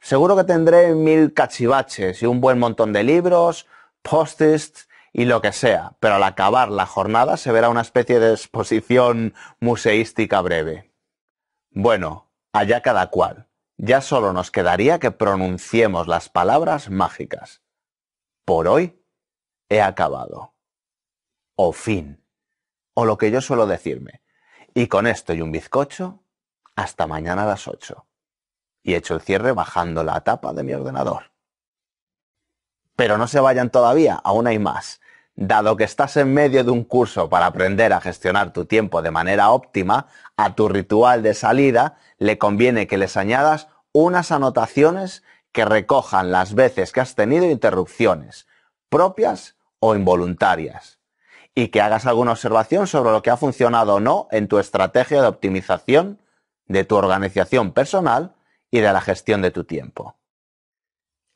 Seguro que tendré mil cachivaches y un buen montón de libros, post-its y lo que sea, pero al acabar la jornada se verá una especie de exposición museística breve. Bueno, allá cada cual. Ya solo nos quedaría que pronunciemos las palabras mágicas. Por hoy he acabado. O fin o lo que yo suelo decirme. Y con esto y un bizcocho, hasta mañana a las 8. Y echo el cierre bajando la tapa de mi ordenador. Pero no se vayan todavía, aún hay más. Dado que estás en medio de un curso para aprender a gestionar tu tiempo de manera óptima, a tu ritual de salida le conviene que les añadas unas anotaciones que recojan las veces que has tenido interrupciones, propias o involuntarias y que hagas alguna observación sobre lo que ha funcionado o no en tu estrategia de optimización de tu organización personal y de la gestión de tu tiempo.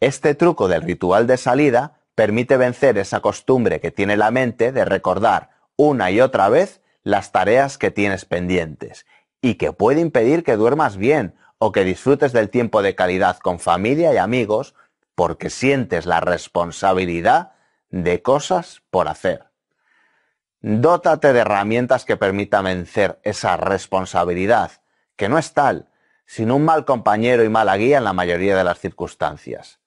Este truco del ritual de salida permite vencer esa costumbre que tiene la mente de recordar una y otra vez las tareas que tienes pendientes y que puede impedir que duermas bien o que disfrutes del tiempo de calidad con familia y amigos porque sientes la responsabilidad de cosas por hacer. Dótate de herramientas que permitan vencer esa responsabilidad, que no es tal, sino un mal compañero y mala guía en la mayoría de las circunstancias.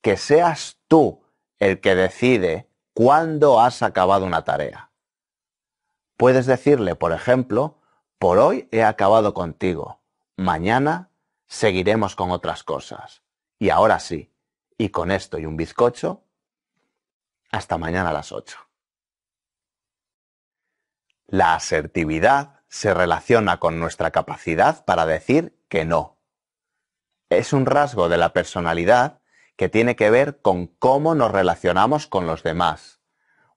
Que seas tú el que decide cuándo has acabado una tarea. Puedes decirle, por ejemplo, por hoy he acabado contigo, mañana seguiremos con otras cosas. Y ahora sí, y con esto y un bizcocho, hasta mañana a las 8. La asertividad se relaciona con nuestra capacidad para decir que no. Es un rasgo de la personalidad que tiene que ver con cómo nos relacionamos con los demás.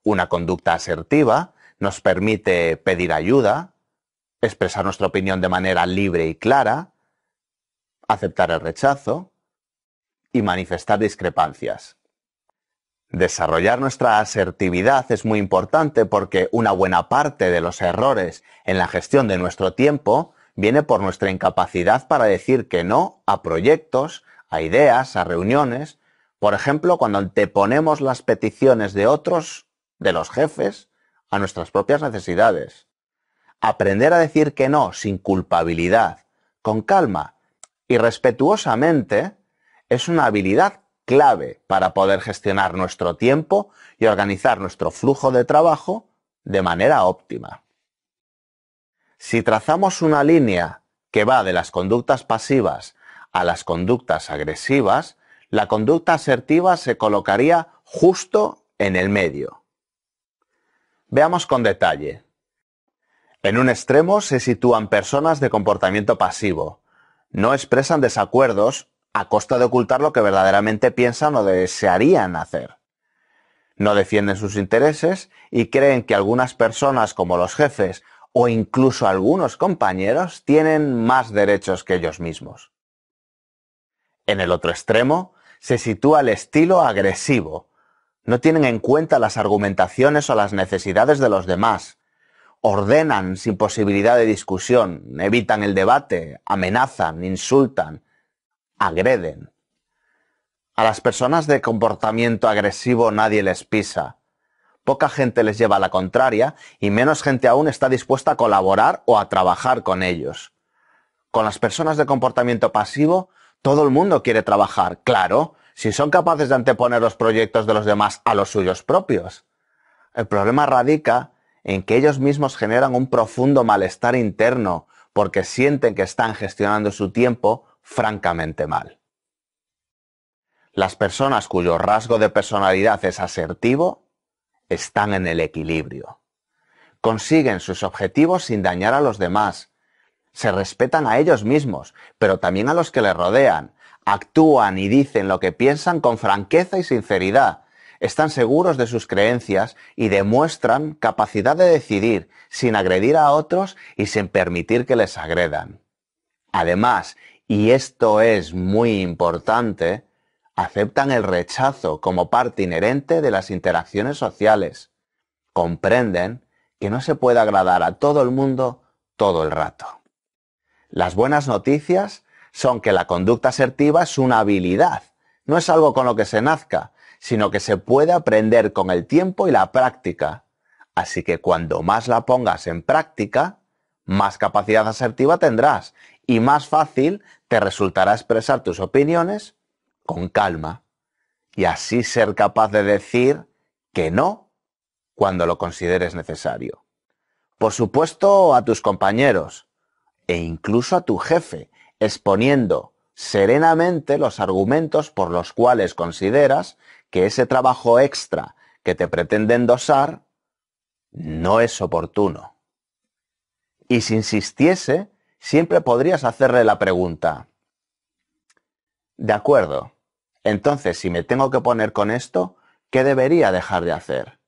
Una conducta asertiva nos permite pedir ayuda, expresar nuestra opinión de manera libre y clara, aceptar el rechazo y manifestar discrepancias. Desarrollar nuestra asertividad es muy importante porque una buena parte de los errores en la gestión de nuestro tiempo viene por nuestra incapacidad para decir que no a proyectos, a ideas, a reuniones. Por ejemplo, cuando anteponemos las peticiones de otros, de los jefes, a nuestras propias necesidades. Aprender a decir que no sin culpabilidad, con calma y respetuosamente, es una habilidad clave para poder gestionar nuestro tiempo y organizar nuestro flujo de trabajo de manera óptima. Si trazamos una línea que va de las conductas pasivas a las conductas agresivas, la conducta asertiva se colocaría justo en el medio. Veamos con detalle. En un extremo se sitúan personas de comportamiento pasivo. No expresan desacuerdos a costa de ocultar lo que verdaderamente piensan o desearían hacer. No defienden sus intereses y creen que algunas personas como los jefes o incluso algunos compañeros tienen más derechos que ellos mismos. En el otro extremo se sitúa el estilo agresivo. No tienen en cuenta las argumentaciones o las necesidades de los demás. Ordenan sin posibilidad de discusión, evitan el debate, amenazan, insultan, agreden. A las personas de comportamiento agresivo nadie les pisa. Poca gente les lleva a la contraria y menos gente aún está dispuesta a colaborar o a trabajar con ellos. Con las personas de comportamiento pasivo, todo el mundo quiere trabajar, claro, si son capaces de anteponer los proyectos de los demás a los suyos propios. El problema radica en que ellos mismos generan un profundo malestar interno porque sienten que están gestionando su tiempo francamente mal. Las personas cuyo rasgo de personalidad es asertivo están en el equilibrio. Consiguen sus objetivos sin dañar a los demás. Se respetan a ellos mismos, pero también a los que les rodean. Actúan y dicen lo que piensan con franqueza y sinceridad. Están seguros de sus creencias y demuestran capacidad de decidir sin agredir a otros y sin permitir que les agredan. Además, y esto es muy importante, aceptan el rechazo como parte inherente de las interacciones sociales. Comprenden que no se puede agradar a todo el mundo todo el rato. Las buenas noticias son que la conducta asertiva es una habilidad, no es algo con lo que se nazca, sino que se puede aprender con el tiempo y la práctica. Así que cuando más la pongas en práctica, más capacidad asertiva tendrás y más fácil te resultará expresar tus opiniones con calma y así ser capaz de decir que no cuando lo consideres necesario. Por supuesto a tus compañeros e incluso a tu jefe, exponiendo serenamente los argumentos por los cuales consideras que ese trabajo extra que te pretende endosar no es oportuno y si insistiese, siempre podrías hacerle la pregunta. De acuerdo. Entonces, si me tengo que poner con esto, ¿qué debería dejar de hacer?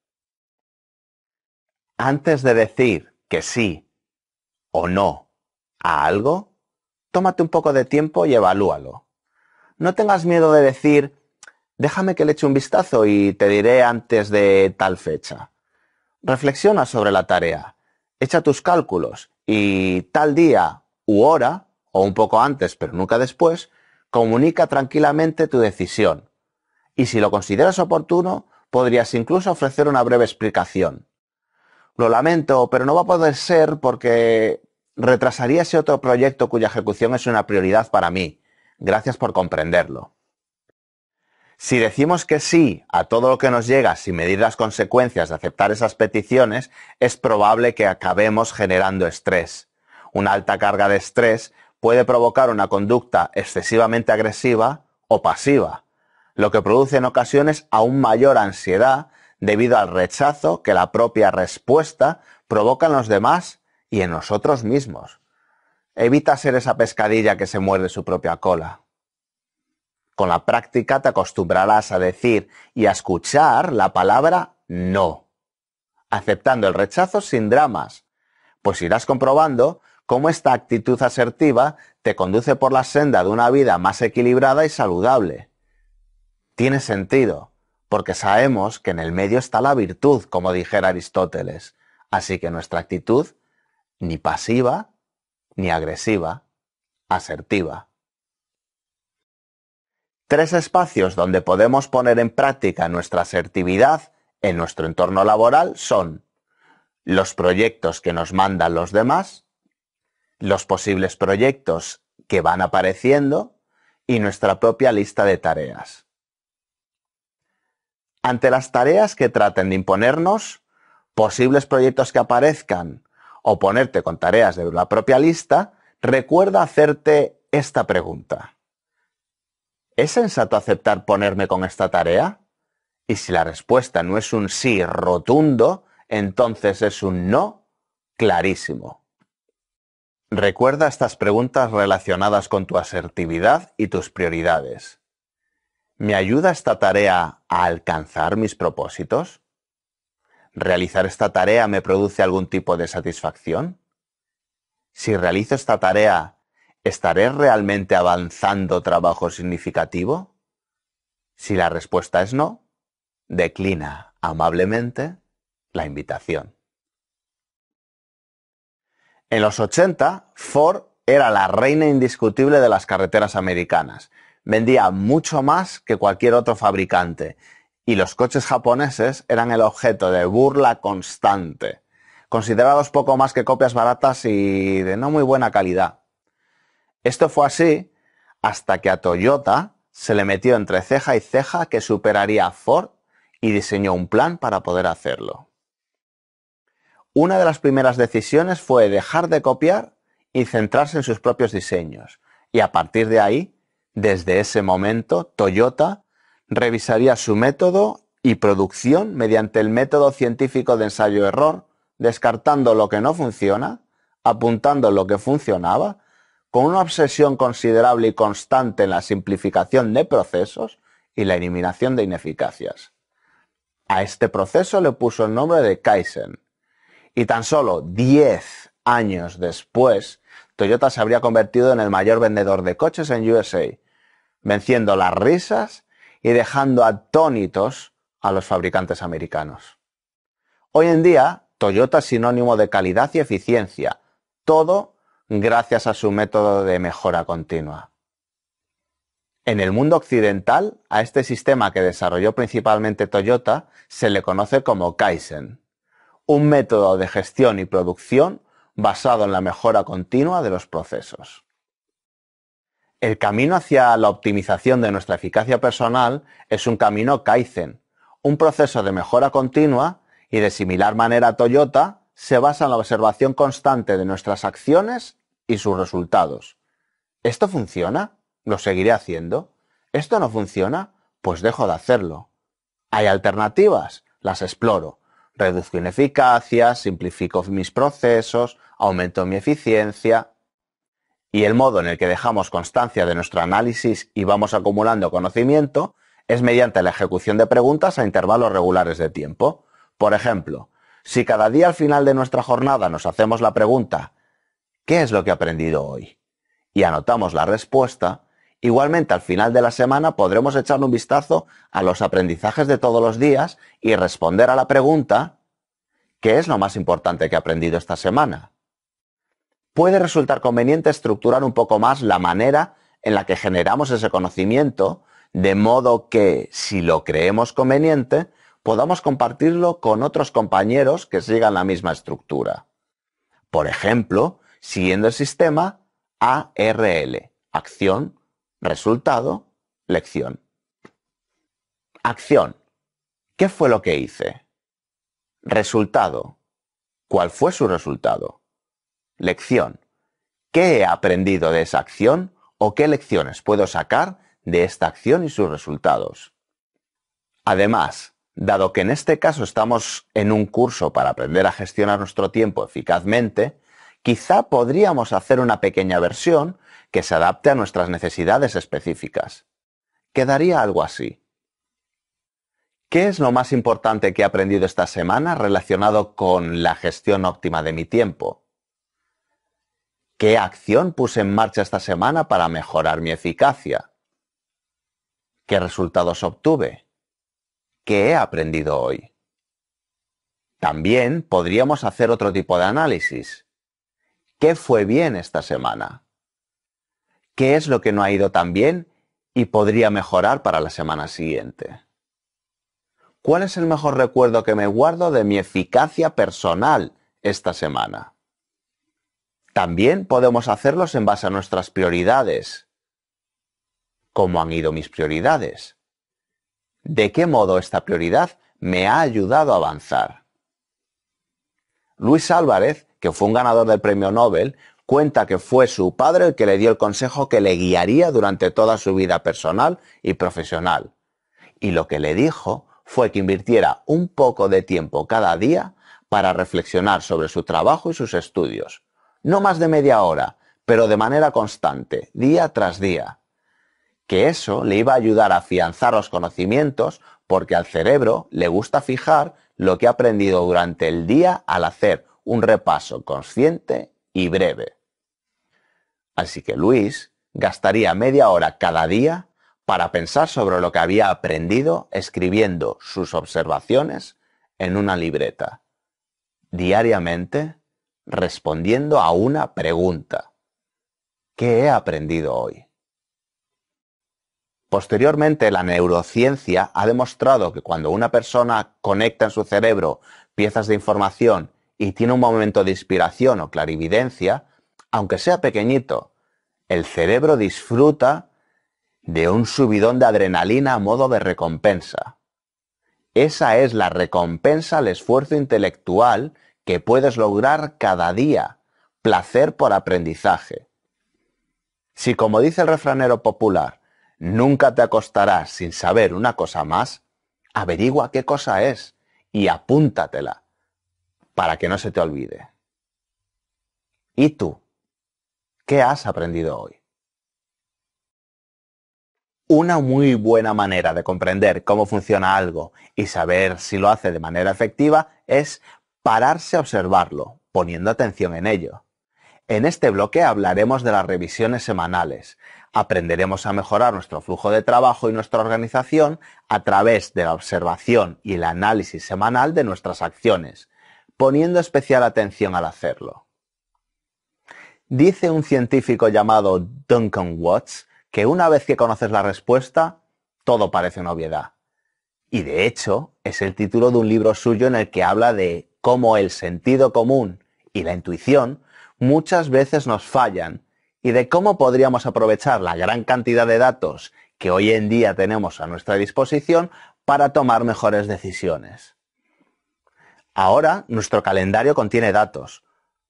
Antes de decir que sí o no a algo, tómate un poco de tiempo y evalúalo. No tengas miedo de decir, déjame que le eche un vistazo y te diré antes de tal fecha. Reflexiona sobre la tarea, echa tus cálculos y tal día u hora, o un poco antes pero nunca después, comunica tranquilamente tu decisión. Y si lo consideras oportuno, podrías incluso ofrecer una breve explicación. Lo lamento, pero no va a poder ser porque retrasaría ese otro proyecto cuya ejecución es una prioridad para mí. Gracias por comprenderlo. Si decimos que sí a todo lo que nos llega sin medir las consecuencias de aceptar esas peticiones, es probable que acabemos generando estrés. Una alta carga de estrés puede provocar una conducta excesivamente agresiva o pasiva, lo que produce en ocasiones aún mayor ansiedad debido al rechazo que la propia respuesta provoca en los demás y en nosotros mismos. Evita ser esa pescadilla que se muerde su propia cola. Con la práctica te acostumbrarás a decir y a escuchar la palabra no, aceptando el rechazo sin dramas, pues irás comprobando cómo esta actitud asertiva te conduce por la senda de una vida más equilibrada y saludable. Tiene sentido, porque sabemos que en el medio está la virtud, como dijera Aristóteles, así que nuestra actitud, ni pasiva, ni agresiva, asertiva tres espacios donde podemos poner en práctica nuestra asertividad en nuestro entorno laboral son los proyectos que nos mandan los demás, los posibles proyectos que van apareciendo y nuestra propia lista de tareas. Ante las tareas que traten de imponernos, posibles proyectos que aparezcan o ponerte con tareas de la propia lista, recuerda hacerte esta pregunta. ¿Es sensato aceptar ponerme con esta tarea? Y si la respuesta no es un sí rotundo, entonces es un no clarísimo. Recuerda estas preguntas relacionadas con tu asertividad y tus prioridades. ¿Me ayuda esta tarea a alcanzar mis propósitos? ¿Realizar esta tarea me produce algún tipo de satisfacción? Si realizo esta tarea, ¿Estaré realmente avanzando trabajo significativo? Si la respuesta es no, declina amablemente la invitación. En los 80, Ford era la reina indiscutible de las carreteras americanas. Vendía mucho más que cualquier otro fabricante y los coches japoneses eran el objeto de burla constante, considerados poco más que copias baratas y de no muy buena calidad. Esto fue así hasta que a Toyota se le metió entre ceja y ceja que superaría a Ford y diseñó un plan para poder hacerlo. Una de las primeras decisiones fue dejar de copiar y centrarse en sus propios diseños, y a partir de ahí, desde ese momento, Toyota revisaría su método y producción mediante el método científico de ensayo-error, descartando lo que no funciona, apuntando lo que funcionaba con una obsesión considerable y constante en la simplificación de procesos y la eliminación de ineficacias. A este proceso le puso el nombre de Kaizen. Y tan solo 10 años después, Toyota se habría convertido en el mayor vendedor de coches en USA, venciendo las risas y dejando atónitos a los fabricantes americanos. Hoy en día, Toyota es sinónimo de calidad y eficiencia, todo gracias a su método de mejora continua. En el mundo occidental, a este sistema que desarrolló principalmente Toyota se le conoce como Kaizen, un método de gestión y producción basado en la mejora continua de los procesos. El camino hacia la optimización de nuestra eficacia personal es un camino Kaizen, un proceso de mejora continua y de similar manera a Toyota se basa en la observación constante de nuestras acciones y sus resultados. ¿Esto funciona? ¿Lo seguiré haciendo? ¿Esto no funciona? Pues dejo de hacerlo. ¿Hay alternativas? Las exploro. Reduzco ineficacias, simplifico mis procesos, aumento mi eficiencia. Y el modo en el que dejamos constancia de nuestro análisis y vamos acumulando conocimiento es mediante la ejecución de preguntas a intervalos regulares de tiempo. Por ejemplo, si cada día al final de nuestra jornada nos hacemos la pregunta, ¿qué es lo que he aprendido hoy? Y anotamos la respuesta, igualmente al final de la semana podremos echar un vistazo a los aprendizajes de todos los días y responder a la pregunta, ¿qué es lo más importante que he aprendido esta semana? Puede resultar conveniente estructurar un poco más la manera en la que generamos ese conocimiento, de modo que, si lo creemos conveniente, podamos compartirlo con otros compañeros que sigan la misma estructura. Por ejemplo, siguiendo el sistema ARL, acción, resultado, lección. Acción. ¿Qué fue lo que hice? Resultado. ¿Cuál fue su resultado? Lección. ¿Qué he aprendido de esa acción o qué lecciones puedo sacar de esta acción y sus resultados? Además, Dado que en este caso estamos en un curso para aprender a gestionar nuestro tiempo eficazmente, quizá podríamos hacer una pequeña versión que se adapte a nuestras necesidades específicas. Quedaría algo así. ¿Qué es lo más importante que he aprendido esta semana relacionado con la gestión óptima de mi tiempo? ¿Qué acción puse en marcha esta semana para mejorar mi eficacia? ¿Qué resultados obtuve? ¿qué he aprendido hoy? También podríamos hacer otro tipo de análisis. ¿Qué fue bien esta semana? ¿Qué es lo que no ha ido tan bien y podría mejorar para la semana siguiente? ¿Cuál es el mejor recuerdo que me guardo de mi eficacia personal esta semana? También podemos hacerlos en base a nuestras prioridades. ¿Cómo han ido mis prioridades? de qué modo esta prioridad me ha ayudado a avanzar. Luis Álvarez, que fue un ganador del premio Nobel, cuenta que fue su padre el que le dio el consejo que le guiaría durante toda su vida personal y profesional. Y lo que le dijo fue que invirtiera un poco de tiempo cada día para reflexionar sobre su trabajo y sus estudios. No más de media hora, pero de manera constante, día tras día que eso le iba a ayudar a afianzar los conocimientos porque al cerebro le gusta fijar lo que ha aprendido durante el día al hacer un repaso consciente y breve. Así que Luis gastaría media hora cada día para pensar sobre lo que había aprendido escribiendo sus observaciones en una libreta, diariamente respondiendo a una pregunta. ¿Qué he aprendido hoy? Posteriormente, la neurociencia ha demostrado que cuando una persona conecta en su cerebro piezas de información y tiene un momento de inspiración o clarividencia, aunque sea pequeñito, el cerebro disfruta de un subidón de adrenalina a modo de recompensa. Esa es la recompensa al esfuerzo intelectual que puedes lograr cada día, placer por aprendizaje. Si como dice el refranero popular, nunca te acostarás sin saber una cosa más, averigua qué cosa es y apúntatela para que no se te olvide. ¿Y tú? ¿Qué has aprendido hoy? Una muy buena manera de comprender cómo funciona algo y saber si lo hace de manera efectiva es pararse a observarlo, poniendo atención en ello. En este bloque hablaremos de las revisiones semanales, aprenderemos a mejorar nuestro flujo de trabajo y nuestra organización a través de la observación y el análisis semanal de nuestras acciones, poniendo especial atención al hacerlo. Dice un científico llamado Duncan Watts que una vez que conoces la respuesta, todo parece una obviedad. Y de hecho, es el título de un libro suyo en el que habla de cómo el sentido común y la intuición muchas veces nos fallan y de cómo podríamos aprovechar la gran cantidad de datos que hoy en día tenemos a nuestra disposición para tomar mejores decisiones. Ahora nuestro calendario contiene datos.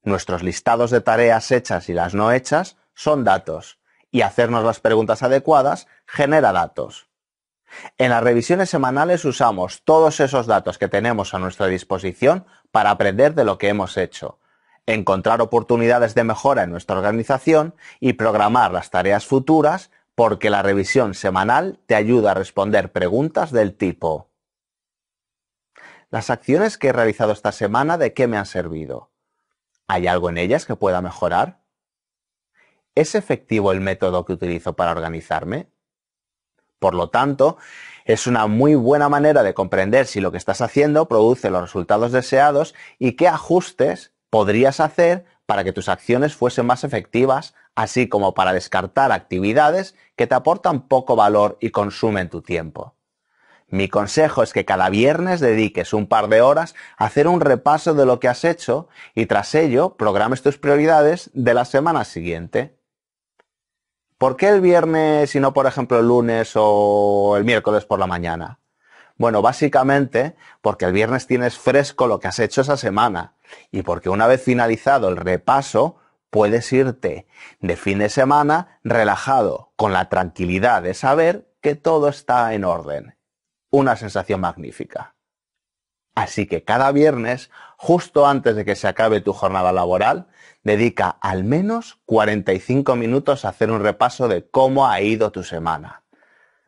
Nuestros listados de tareas hechas y las no hechas son datos. Y hacernos las preguntas adecuadas genera datos. En las revisiones semanales usamos todos esos datos que tenemos a nuestra disposición para aprender de lo que hemos hecho encontrar oportunidades de mejora en nuestra organización y programar las tareas futuras porque la revisión semanal te ayuda a responder preguntas del tipo Las acciones que he realizado esta semana, ¿de qué me han servido? ¿Hay algo en ellas que pueda mejorar? ¿Es efectivo el método que utilizo para organizarme? Por lo tanto, es una muy buena manera de comprender si lo que estás haciendo produce los resultados deseados y qué ajustes podrías hacer para que tus acciones fuesen más efectivas, así como para descartar actividades que te aportan poco valor y consumen tu tiempo. Mi consejo es que cada viernes dediques un par de horas a hacer un repaso de lo que has hecho y tras ello programes tus prioridades de la semana siguiente. ¿Por qué el viernes y no, por ejemplo, el lunes o el miércoles por la mañana? Bueno, básicamente porque el viernes tienes fresco lo que has hecho esa semana y porque una vez finalizado el repaso, puedes irte de fin de semana relajado, con la tranquilidad de saber que todo está en orden. Una sensación magnífica. Así que cada viernes, justo antes de que se acabe tu jornada laboral, dedica al menos 45 minutos a hacer un repaso de cómo ha ido tu semana.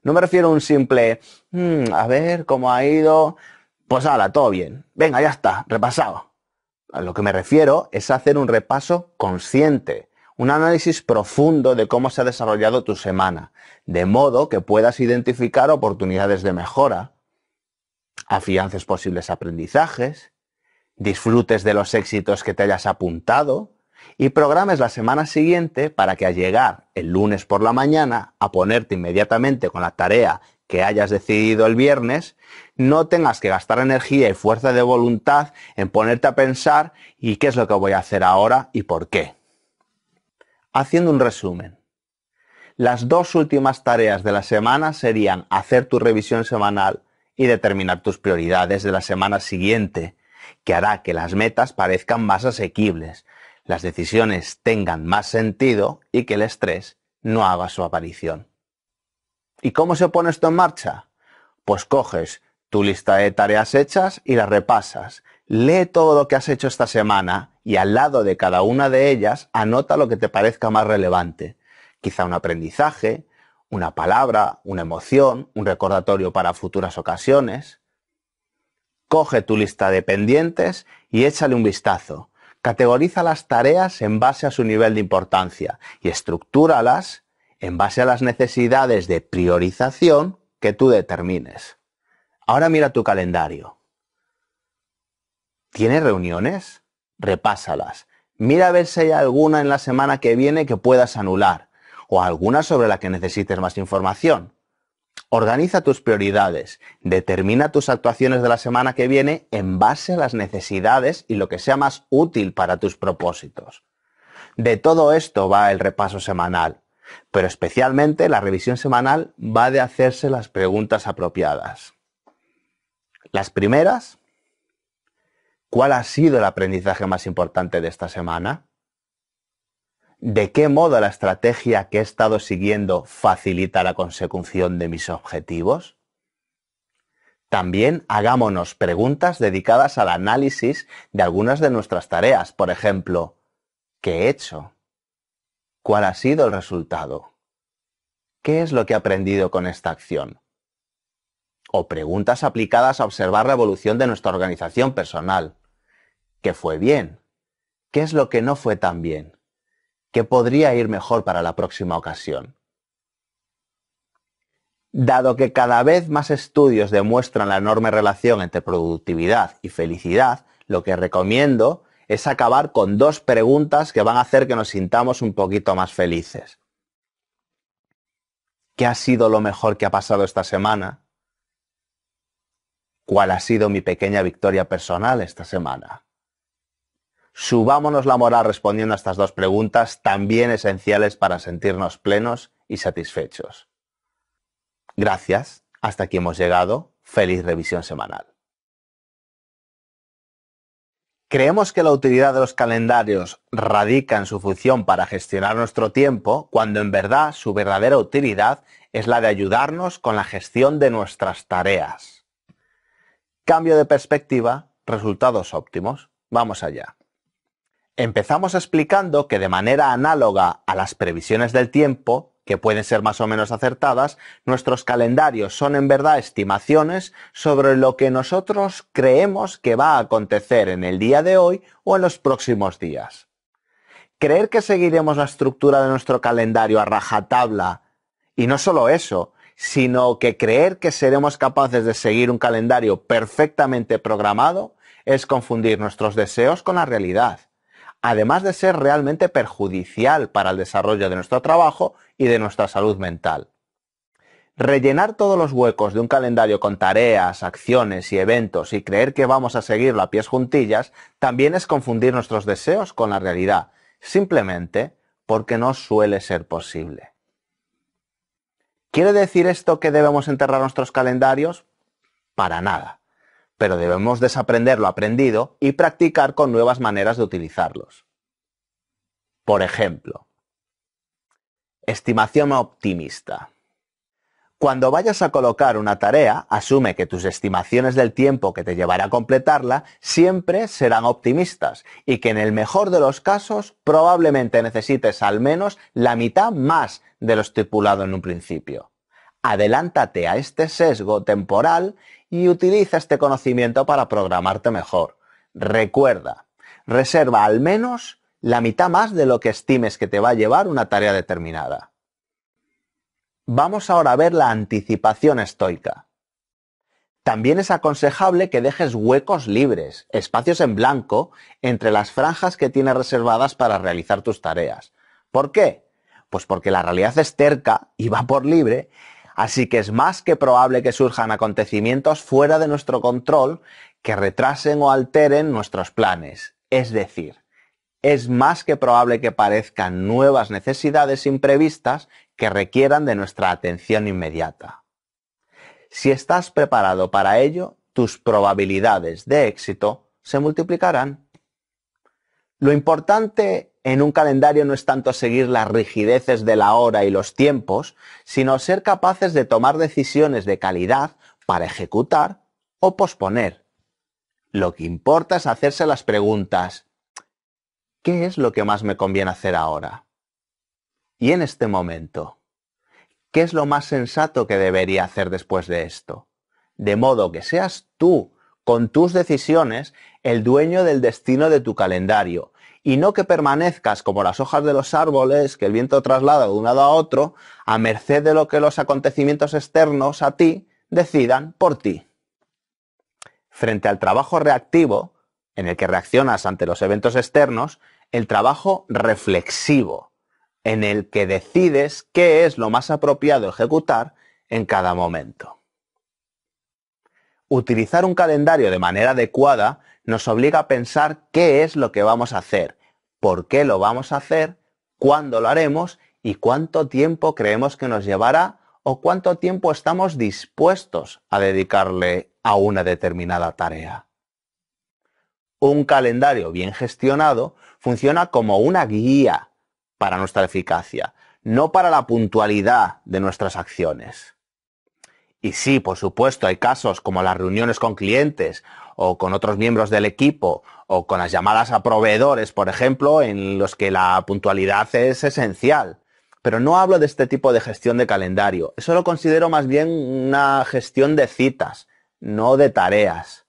No me refiero a un simple, mm, a ver cómo ha ido, pues hala, todo bien. Venga, ya está, repasado a lo que me refiero es hacer un repaso consciente, un análisis profundo de cómo se ha desarrollado tu semana, de modo que puedas identificar oportunidades de mejora, afiances posibles aprendizajes, disfrutes de los éxitos que te hayas apuntado y programes la semana siguiente para que al llegar el lunes por la mañana a ponerte inmediatamente con la tarea que hayas decidido el viernes, no tengas que gastar energía y fuerza de voluntad en ponerte a pensar y qué es lo que voy a hacer ahora y por qué. Haciendo un resumen, las dos últimas tareas de la semana serían hacer tu revisión semanal y determinar tus prioridades de la semana siguiente, que hará que las metas parezcan más asequibles, las decisiones tengan más sentido y que el estrés no haga su aparición. ¿Y cómo se pone esto en marcha? Pues coges tu lista de tareas hechas y las repasas. Lee todo lo que has hecho esta semana y al lado de cada una de ellas anota lo que te parezca más relevante. Quizá un aprendizaje, una palabra, una emoción, un recordatorio para futuras ocasiones. Coge tu lista de pendientes y échale un vistazo. Categoriza las tareas en base a su nivel de importancia y estructúralas en base a las necesidades de priorización que tú determines. Ahora mira tu calendario. ¿Tienes reuniones? Repásalas. Mira a ver si hay alguna en la semana que viene que puedas anular o alguna sobre la que necesites más información. Organiza tus prioridades, determina tus actuaciones de la semana que viene en base a las necesidades y lo que sea más útil para tus propósitos. De todo esto va el repaso semanal, pero especialmente la revisión semanal va de hacerse las preguntas apropiadas. Las primeras, ¿cuál ha sido el aprendizaje más importante de esta semana? ¿De qué modo la estrategia que he estado siguiendo facilita la consecución de mis objetivos? También hagámonos preguntas dedicadas al análisis de algunas de nuestras tareas. Por ejemplo, ¿qué he hecho? ¿Cuál ha sido el resultado? ¿Qué es lo que he aprendido con esta acción? O preguntas aplicadas a observar la evolución de nuestra organización personal. ¿Qué fue bien? ¿Qué es lo que no fue tan bien? ¿Qué podría ir mejor para la próxima ocasión? Dado que cada vez más estudios demuestran la enorme relación entre productividad y felicidad, lo que recomiendo es acabar con dos preguntas que van a hacer que nos sintamos un poquito más felices. ¿Qué ha sido lo mejor que ha pasado esta semana? ¿Cuál ha sido mi pequeña victoria personal esta semana? Subámonos la moral respondiendo a estas dos preguntas también esenciales para sentirnos plenos y satisfechos. Gracias, hasta aquí hemos llegado. Feliz revisión semanal. Creemos que la utilidad de los calendarios radica en su función para gestionar nuestro tiempo, cuando en verdad su verdadera utilidad es la de ayudarnos con la gestión de nuestras tareas. Cambio de perspectiva, resultados óptimos. Vamos allá. Empezamos explicando que de manera análoga a las previsiones del tiempo, que pueden ser más o menos acertadas, nuestros calendarios son en verdad estimaciones sobre lo que nosotros creemos que va a acontecer en el día de hoy o en los próximos días. Creer que seguiremos la estructura de nuestro calendario a rajatabla, y no solo eso, sino que creer que seremos capaces de seguir un calendario perfectamente programado es confundir nuestros deseos con la realidad además de ser realmente perjudicial para el desarrollo de nuestro trabajo y de nuestra salud mental. Rellenar todos los huecos de un calendario con tareas, acciones y eventos y creer que vamos a seguirlo a pies juntillas también es confundir nuestros deseos con la realidad, simplemente porque no suele ser posible. ¿Quiere decir esto que debemos enterrar nuestros calendarios? Para nada. Pero debemos desaprender lo aprendido y practicar con nuevas maneras de utilizarlos. Por ejemplo, Estimación optimista. Cuando vayas a colocar una tarea, asume que tus estimaciones del tiempo que te llevará a completarla siempre serán optimistas y que en el mejor de los casos probablemente necesites al menos la mitad más de lo estipulado en un principio. Adelántate a este sesgo temporal y utiliza este conocimiento para programarte mejor. Recuerda, reserva al menos la mitad más de lo que estimes que te va a llevar una tarea determinada. Vamos ahora a ver la anticipación estoica. También es aconsejable que dejes huecos libres, espacios en blanco, entre las franjas que tienes reservadas para realizar tus tareas. ¿Por qué? Pues porque la realidad es terca y va por libre, así que es más que probable que surjan acontecimientos fuera de nuestro control que retrasen o alteren nuestros planes. Es decir, es más que probable que parezcan nuevas necesidades imprevistas que requieran de nuestra atención inmediata. Si estás preparado para ello, tus probabilidades de éxito se multiplicarán. Lo importante en un calendario no es tanto seguir las rigideces de la hora y los tiempos, sino ser capaces de tomar decisiones de calidad para ejecutar o posponer. Lo que importa es hacerse las preguntas, ¿qué es lo que más me conviene hacer ahora? Y en este momento, ¿qué es lo más sensato que debería hacer después de esto? De modo que seas tú, con tus decisiones, el dueño del destino de tu calendario, y no que permanezcas como las hojas de los árboles que el viento traslada de un lado a otro, a merced de lo que los acontecimientos externos a ti decidan por ti. Frente al trabajo reactivo, en el que reaccionas ante los eventos externos, el trabajo reflexivo, en el que decides qué es lo más apropiado ejecutar en cada momento. Utilizar un calendario de manera adecuada nos obliga a pensar qué es lo que vamos a hacer, por qué lo vamos a hacer, cuándo lo haremos y cuánto tiempo creemos que nos llevará o cuánto tiempo estamos dispuestos a dedicarle a una determinada tarea un calendario bien gestionado funciona como una guía para nuestra eficacia, no para la puntualidad de nuestras acciones. Y sí, por supuesto, hay casos como las reuniones con clientes o con otros miembros del equipo o con las llamadas a proveedores, por ejemplo, en los que la puntualidad es esencial. Pero no hablo de este tipo de gestión de calendario. Eso lo considero más bien una gestión de citas, no de tareas.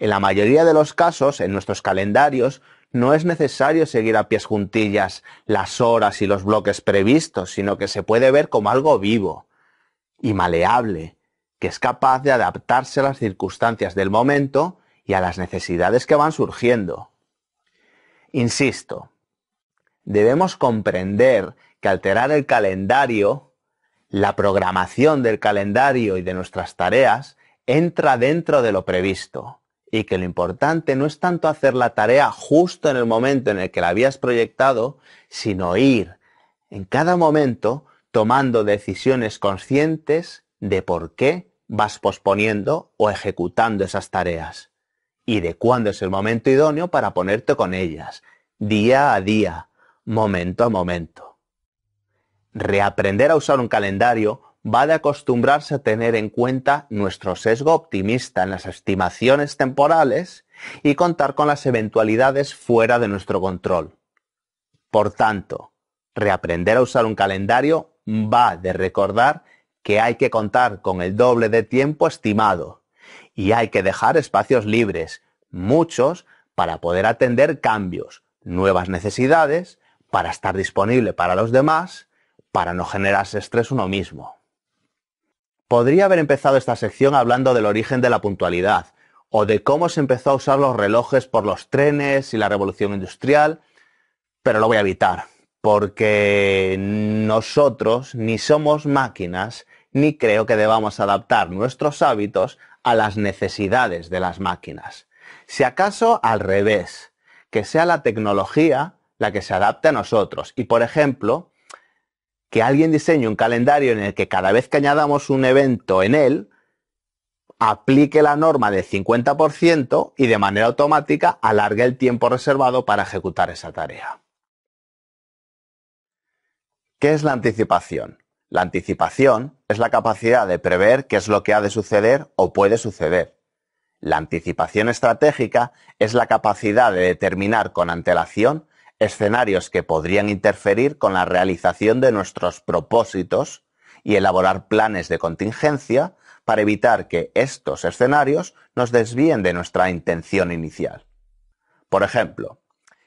En la mayoría de los casos, en nuestros calendarios, no es necesario seguir a pies juntillas las horas y los bloques previstos, sino que se puede ver como algo vivo y maleable, que es capaz de adaptarse a las circunstancias del momento y a las necesidades que van surgiendo. Insisto, debemos comprender que alterar el calendario, la programación del calendario y de nuestras tareas, entra dentro de lo previsto y que lo importante no es tanto hacer la tarea justo en el momento en el que la habías proyectado, sino ir en cada momento tomando decisiones conscientes de por qué vas posponiendo o ejecutando esas tareas y de cuándo es el momento idóneo para ponerte con ellas, día a día, momento a momento. Reaprender a usar un calendario va de acostumbrarse a tener en cuenta nuestro sesgo optimista en las estimaciones temporales y contar con las eventualidades fuera de nuestro control. Por tanto, reaprender a usar un calendario va de recordar que hay que contar con el doble de tiempo estimado y hay que dejar espacios libres, muchos, para poder atender cambios, nuevas necesidades, para estar disponible para los demás, para no generarse estrés uno mismo. Podría haber empezado esta sección hablando del origen de la puntualidad, o de cómo se empezó a usar los relojes por los trenes y la revolución industrial, pero lo voy a evitar, porque nosotros ni somos máquinas, ni creo que debamos adaptar nuestros hábitos a las necesidades de las máquinas. Si acaso al revés, que sea la tecnología la que se adapte a nosotros. Y por ejemplo, que alguien diseñe un calendario en el que cada vez que añadamos un evento en él, aplique la norma del 50% y de manera automática alargue el tiempo reservado para ejecutar esa tarea. ¿Qué es la anticipación? La anticipación es la capacidad de prever qué es lo que ha de suceder o puede suceder. La anticipación estratégica es la capacidad de determinar con antelación escenarios que podrían interferir con la realización de nuestros propósitos y elaborar planes de contingencia para evitar que estos escenarios nos desvíen de nuestra intención inicial. Por ejemplo,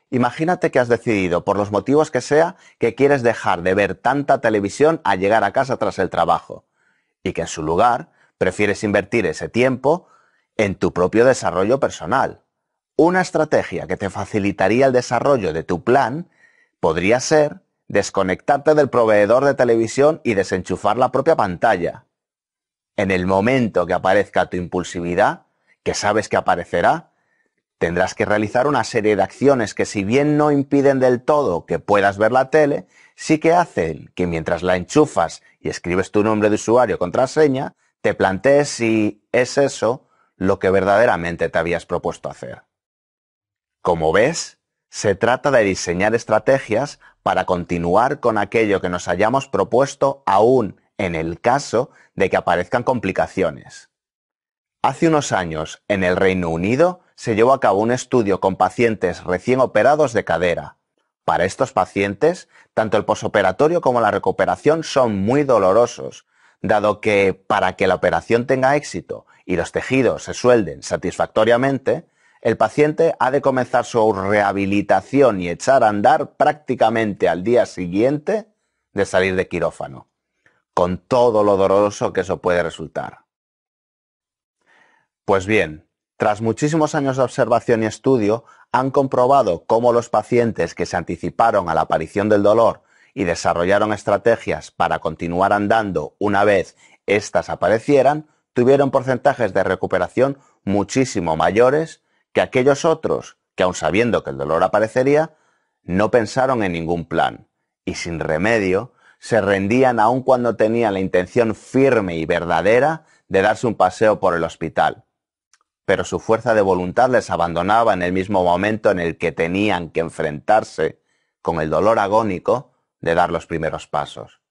imagínate que has decidido, por los motivos que sea, que quieres dejar de ver tanta televisión al llegar a casa tras el trabajo, y que en su lugar prefieres invertir ese tiempo en tu propio desarrollo personal, una estrategia que te facilitaría el desarrollo de tu plan podría ser desconectarte del proveedor de televisión y desenchufar la propia pantalla. En el momento que aparezca tu impulsividad, que sabes que aparecerá, tendrás que realizar una serie de acciones que si bien no impiden del todo que puedas ver la tele, sí que hacen que mientras la enchufas y escribes tu nombre de usuario, contraseña, te plantees si es eso lo que verdaderamente te habías propuesto hacer. Como ves, se trata de diseñar estrategias para continuar con aquello que nos hayamos propuesto aún en el caso de que aparezcan complicaciones. Hace unos años, en el Reino Unido, se llevó a cabo un estudio con pacientes recién operados de cadera. Para estos pacientes, tanto el posoperatorio como la recuperación son muy dolorosos, dado que para que la operación tenga éxito y los tejidos se suelden satisfactoriamente, el paciente ha de comenzar su rehabilitación y echar a andar prácticamente al día siguiente de salir de quirófano, con todo lo doloroso que eso puede resultar. Pues bien, tras muchísimos años de observación y estudio, han comprobado cómo los pacientes que se anticiparon a la aparición del dolor y desarrollaron estrategias para continuar andando una vez éstas aparecieran, tuvieron porcentajes de recuperación muchísimo mayores que aquellos otros, que aun sabiendo que el dolor aparecería, no pensaron en ningún plan, y sin remedio, se rendían aun cuando tenían la intención firme y verdadera de darse un paseo por el hospital. Pero su fuerza de voluntad les abandonaba en el mismo momento en el que tenían que enfrentarse con el dolor agónico de dar los primeros pasos.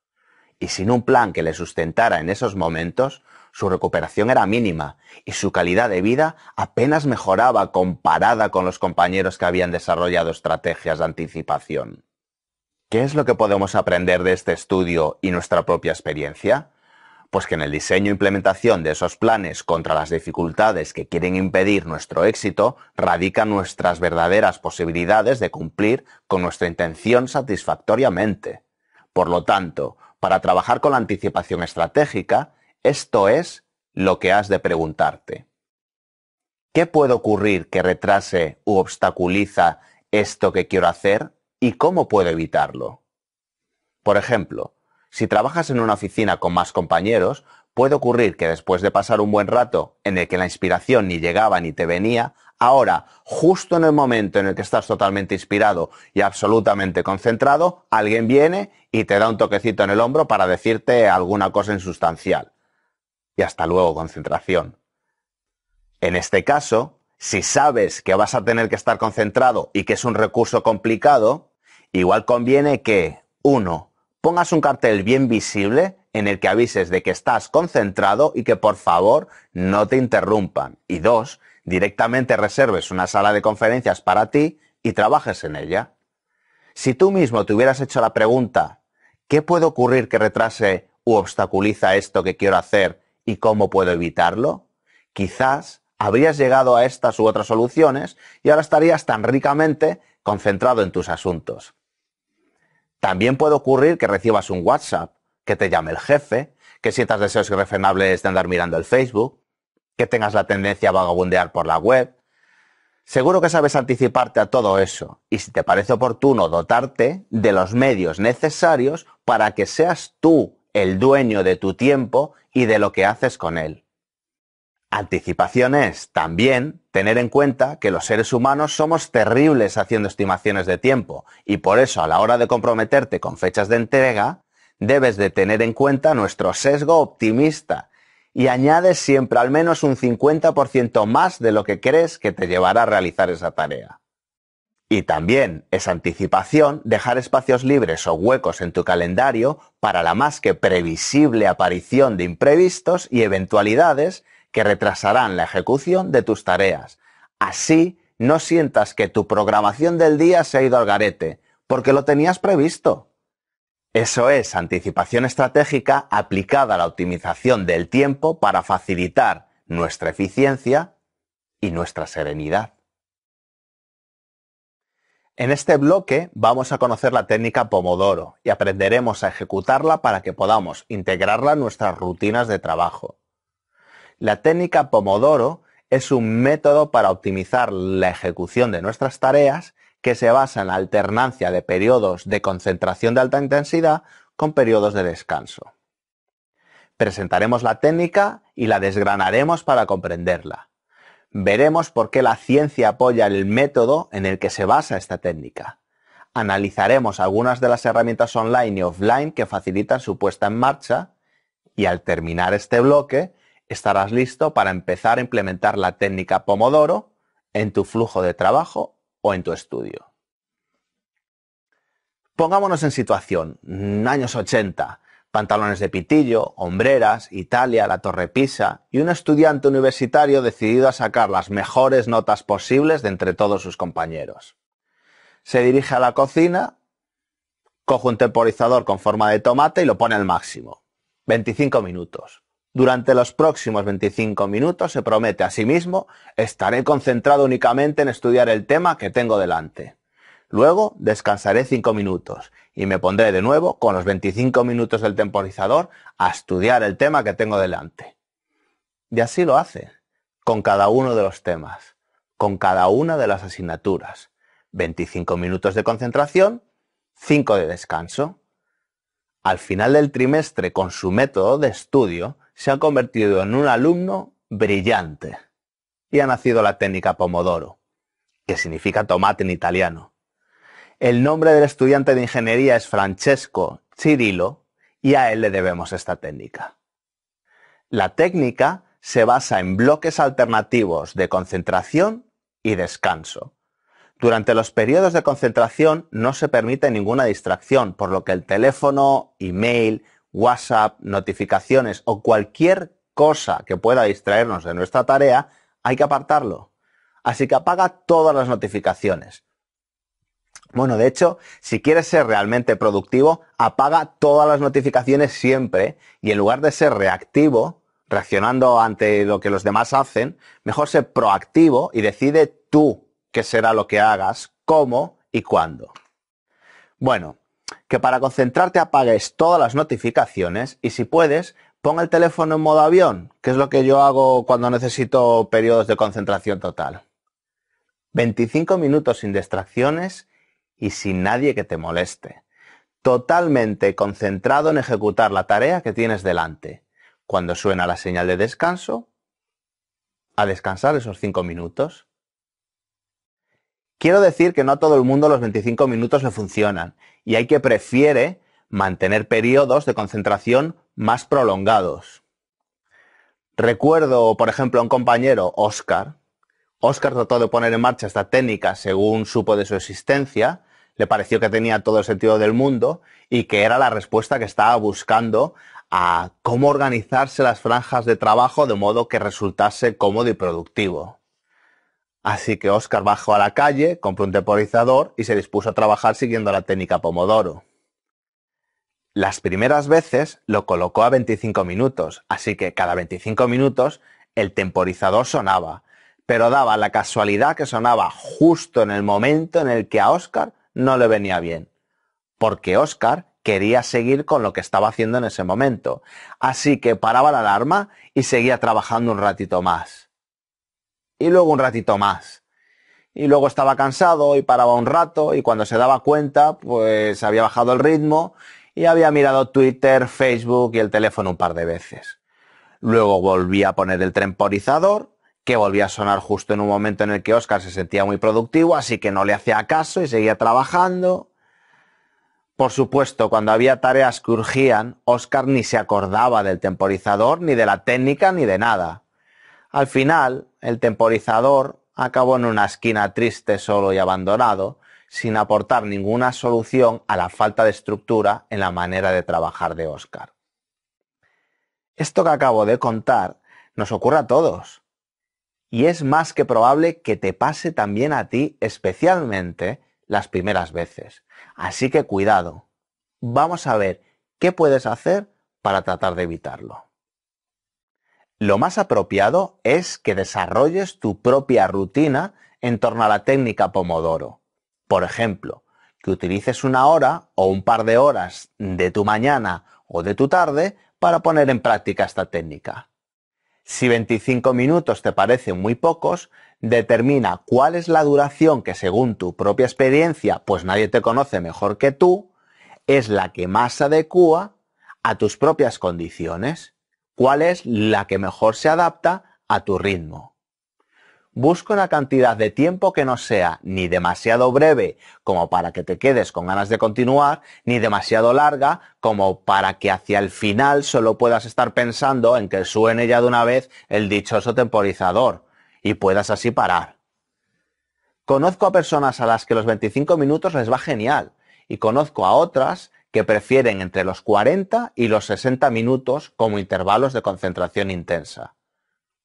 Y sin un plan que les sustentara en esos momentos, su recuperación era mínima y su calidad de vida apenas mejoraba comparada con los compañeros que habían desarrollado estrategias de anticipación. ¿Qué es lo que podemos aprender de este estudio y nuestra propia experiencia? Pues que en el diseño e implementación de esos planes contra las dificultades que quieren impedir nuestro éxito radican nuestras verdaderas posibilidades de cumplir con nuestra intención satisfactoriamente. Por lo tanto, para trabajar con la anticipación estratégica, esto es lo que has de preguntarte. ¿Qué puede ocurrir que retrase u obstaculiza esto que quiero hacer y cómo puedo evitarlo? Por ejemplo, si trabajas en una oficina con más compañeros, puede ocurrir que después de pasar un buen rato en el que la inspiración ni llegaba ni te venía, ahora, justo en el momento en el que estás totalmente inspirado y absolutamente concentrado, alguien viene y te da un toquecito en el hombro para decirte alguna cosa insustancial y hasta luego concentración. En este caso, si sabes que vas a tener que estar concentrado y que es un recurso complicado, igual conviene que, uno, pongas un cartel bien visible en el que avises de que estás concentrado y que por favor no te interrumpan. Y dos, directamente reserves una sala de conferencias para ti y trabajes en ella. Si tú mismo te hubieras hecho la pregunta, ¿qué puede ocurrir que retrase u obstaculiza esto que quiero hacer ¿Y cómo puedo evitarlo? Quizás habrías llegado a estas u otras soluciones y ahora estarías tan ricamente concentrado en tus asuntos. También puede ocurrir que recibas un WhatsApp, que te llame el jefe, que sientas deseos irrefrenables de andar mirando el Facebook, que tengas la tendencia a vagabundear por la web. Seguro que sabes anticiparte a todo eso y si te parece oportuno dotarte de los medios necesarios para que seas tú el dueño de tu tiempo y de lo que haces con él. Anticipación es también tener en cuenta que los seres humanos somos terribles haciendo estimaciones de tiempo y por eso a la hora de comprometerte con fechas de entrega, debes de tener en cuenta nuestro sesgo optimista y añades siempre al menos un 50% más de lo que crees que te llevará a realizar esa tarea. Y también es anticipación dejar espacios libres o huecos en tu calendario para la más que previsible aparición de imprevistos y eventualidades que retrasarán la ejecución de tus tareas. Así no sientas que tu programación del día se ha ido al garete, porque lo tenías previsto. Eso es anticipación estratégica aplicada a la optimización del tiempo para facilitar nuestra eficiencia y nuestra serenidad. En este bloque vamos a conocer la técnica Pomodoro y aprenderemos a ejecutarla para que podamos integrarla en nuestras rutinas de trabajo. La técnica Pomodoro es un método para optimizar la ejecución de nuestras tareas que se basa en la alternancia de periodos de concentración de alta intensidad con periodos de descanso. Presentaremos la técnica y la desgranaremos para comprenderla. Veremos por qué la ciencia apoya el método en el que se basa esta técnica. Analizaremos algunas de las herramientas online y offline que facilitan su puesta en marcha y al terminar este bloque estarás listo para empezar a implementar la técnica Pomodoro en tu flujo de trabajo o en tu estudio. Pongámonos en situación, años 80 pantalones de pitillo, hombreras, Italia, la Torre Pisa, y un estudiante universitario decidido a sacar las mejores notas posibles de entre todos sus compañeros. Se dirige a la cocina, coge un temporizador con forma de tomate y lo pone al máximo. 25 minutos. Durante los próximos 25 minutos se promete a sí mismo estaré concentrado únicamente en estudiar el tema que tengo delante. Luego descansaré 5 minutos y me pondré de nuevo con los 25 minutos del temporizador a estudiar el tema que tengo delante. Y así lo hace, con cada uno de los temas, con cada una de las asignaturas. 25 minutos de concentración, 5 de descanso. Al final del trimestre, con su método de estudio, se ha convertido en un alumno brillante. Y ha nacido la técnica Pomodoro, que significa tomate en italiano el nombre del estudiante de ingeniería es Francesco Chirilo y a él le debemos esta técnica. La técnica se basa en bloques alternativos de concentración y descanso. Durante los periodos de concentración no se permite ninguna distracción, por lo que el teléfono, email, WhatsApp, notificaciones o cualquier cosa que pueda distraernos de nuestra tarea, hay que apartarlo. Así que apaga todas las notificaciones, bueno, de hecho, si quieres ser realmente productivo, apaga todas las notificaciones siempre y en lugar de ser reactivo, reaccionando ante lo que los demás hacen, mejor ser proactivo y decide tú qué será lo que hagas, cómo y cuándo. Bueno, que para concentrarte apagues todas las notificaciones y si puedes, ponga el teléfono en modo avión, que es lo que yo hago cuando necesito periodos de concentración total. 25 minutos sin distracciones y sin nadie que te moleste. Totalmente concentrado en ejecutar la tarea que tienes delante. Cuando suena la señal de descanso, a descansar esos cinco minutos. Quiero decir que no a todo el mundo los 25 minutos le funcionan y hay que prefiere mantener periodos de concentración más prolongados. Recuerdo, por ejemplo, a un compañero, Oscar. Oscar trató de poner en marcha esta técnica según supo de su existencia, le pareció que tenía todo el sentido del mundo y que era la respuesta que estaba buscando a cómo organizarse las franjas de trabajo de modo que resultase cómodo y productivo. Así que Oscar bajó a la calle, compró un temporizador y se dispuso a trabajar siguiendo la técnica Pomodoro. Las primeras veces lo colocó a 25 minutos, así que cada 25 minutos el temporizador sonaba, pero daba la casualidad que sonaba justo en el momento en el que a Oscar no le venía bien, porque Oscar quería seguir con lo que estaba haciendo en ese momento. Así que paraba la alarma y seguía trabajando un ratito más. Y luego un ratito más. Y luego estaba cansado y paraba un rato y cuando se daba cuenta pues había bajado el ritmo y había mirado Twitter, Facebook y el teléfono un par de veces. Luego volvía a poner el temporizador que volvía a sonar justo en un momento en el que Oscar se sentía muy productivo, así que no le hacía caso y seguía trabajando. Por supuesto, cuando había tareas que urgían, Oscar ni se acordaba del temporizador, ni de la técnica, ni de nada. Al final, el temporizador acabó en una esquina triste, solo y abandonado, sin aportar ninguna solución a la falta de estructura en la manera de trabajar de Oscar. Esto que acabo de contar nos ocurre a todos y es más que probable que te pase también a ti, especialmente las primeras veces. Así que cuidado. Vamos a ver qué puedes hacer para tratar de evitarlo. Lo más apropiado es que desarrolles tu propia rutina en torno a la técnica Pomodoro. Por ejemplo, que utilices una hora o un par de horas de tu mañana o de tu tarde para poner en práctica esta técnica. Si 25 minutos te parecen muy pocos, determina cuál es la duración que según tu propia experiencia, pues nadie te conoce mejor que tú, es la que más se adecua a tus propias condiciones, cuál es la que mejor se adapta a tu ritmo. Busca una cantidad de tiempo que no sea ni demasiado breve como para que te quedes con ganas de continuar, ni demasiado larga como para que hacia el final solo puedas estar pensando en que suene ya de una vez el dichoso temporizador y puedas así parar. Conozco a personas a las que los 25 minutos les va genial y conozco a otras que prefieren entre los 40 y los 60 minutos como intervalos de concentración intensa.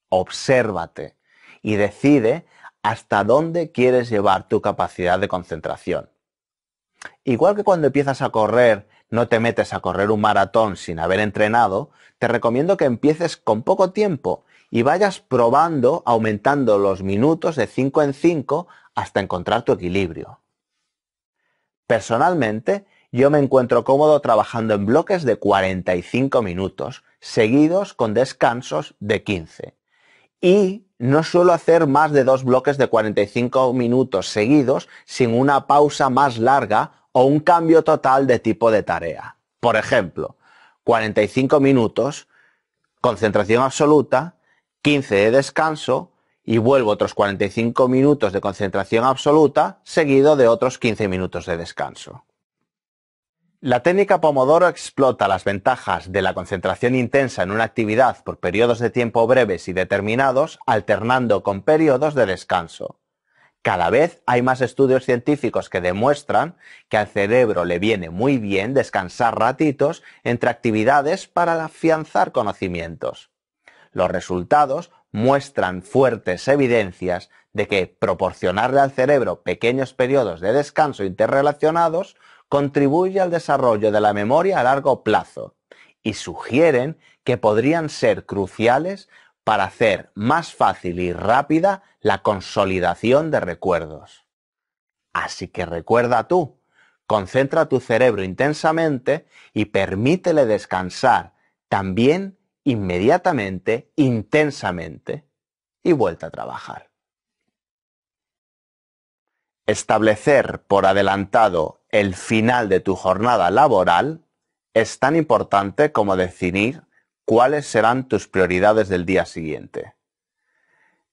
Obsérvate y decide hasta dónde quieres llevar tu capacidad de concentración. Igual que cuando empiezas a correr, no te metes a correr un maratón sin haber entrenado, te recomiendo que empieces con poco tiempo y vayas probando, aumentando los minutos de 5 en 5 hasta encontrar tu equilibrio. Personalmente, yo me encuentro cómodo trabajando en bloques de 45 minutos, seguidos con descansos de 15. Y no suelo hacer más de dos bloques de 45 minutos seguidos sin una pausa más larga o un cambio total de tipo de tarea. Por ejemplo, 45 minutos, concentración absoluta, 15 de descanso y vuelvo otros 45 minutos de concentración absoluta seguido de otros 15 minutos de descanso. La técnica Pomodoro explota las ventajas de la concentración intensa en una actividad por periodos de tiempo breves y determinados, alternando con periodos de descanso. Cada vez hay más estudios científicos que demuestran que al cerebro le viene muy bien descansar ratitos entre actividades para afianzar conocimientos. Los resultados muestran fuertes evidencias de que proporcionarle al cerebro pequeños periodos de descanso interrelacionados contribuye al desarrollo de la memoria a largo plazo y sugieren que podrían ser cruciales para hacer más fácil y rápida la consolidación de recuerdos. Así que recuerda tú, concentra tu cerebro intensamente y permítele descansar también inmediatamente, intensamente, y vuelta a trabajar. Establecer por adelantado el final de tu jornada laboral es tan importante como definir cuáles serán tus prioridades del día siguiente.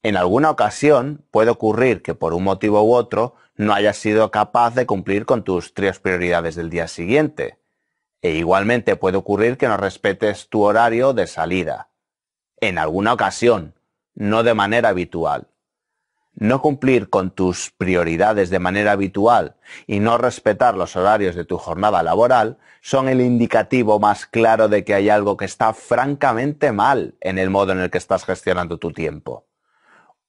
En alguna ocasión puede ocurrir que por un motivo u otro no hayas sido capaz de cumplir con tus tres prioridades del día siguiente. E igualmente puede ocurrir que no respetes tu horario de salida. En alguna ocasión, no de manera habitual no cumplir con tus prioridades de manera habitual y no respetar los horarios de tu jornada laboral son el indicativo más claro de que hay algo que está francamente mal en el modo en el que estás gestionando tu tiempo.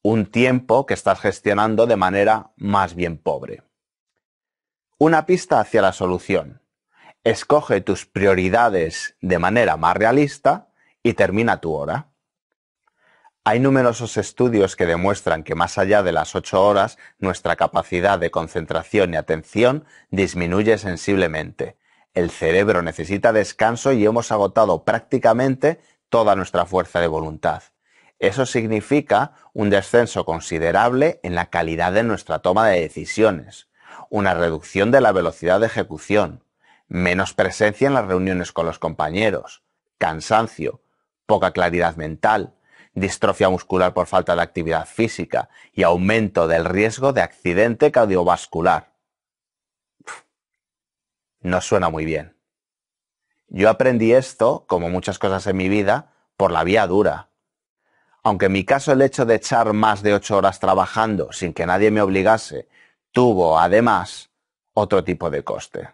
Un tiempo que estás gestionando de manera más bien pobre. Una pista hacia la solución. Escoge tus prioridades de manera más realista y termina tu hora. Hay numerosos estudios que demuestran que más allá de las ocho horas nuestra capacidad de concentración y atención disminuye sensiblemente. El cerebro necesita descanso y hemos agotado prácticamente toda nuestra fuerza de voluntad. Eso significa un descenso considerable en la calidad de nuestra toma de decisiones, una reducción de la velocidad de ejecución, menos presencia en las reuniones con los compañeros, cansancio, poca claridad mental, distrofia muscular por falta de actividad física y aumento del riesgo de accidente cardiovascular. No suena muy bien. Yo aprendí esto, como muchas cosas en mi vida, por la vía dura. Aunque en mi caso el hecho de echar más de ocho horas trabajando sin que nadie me obligase tuvo, además, otro tipo de coste.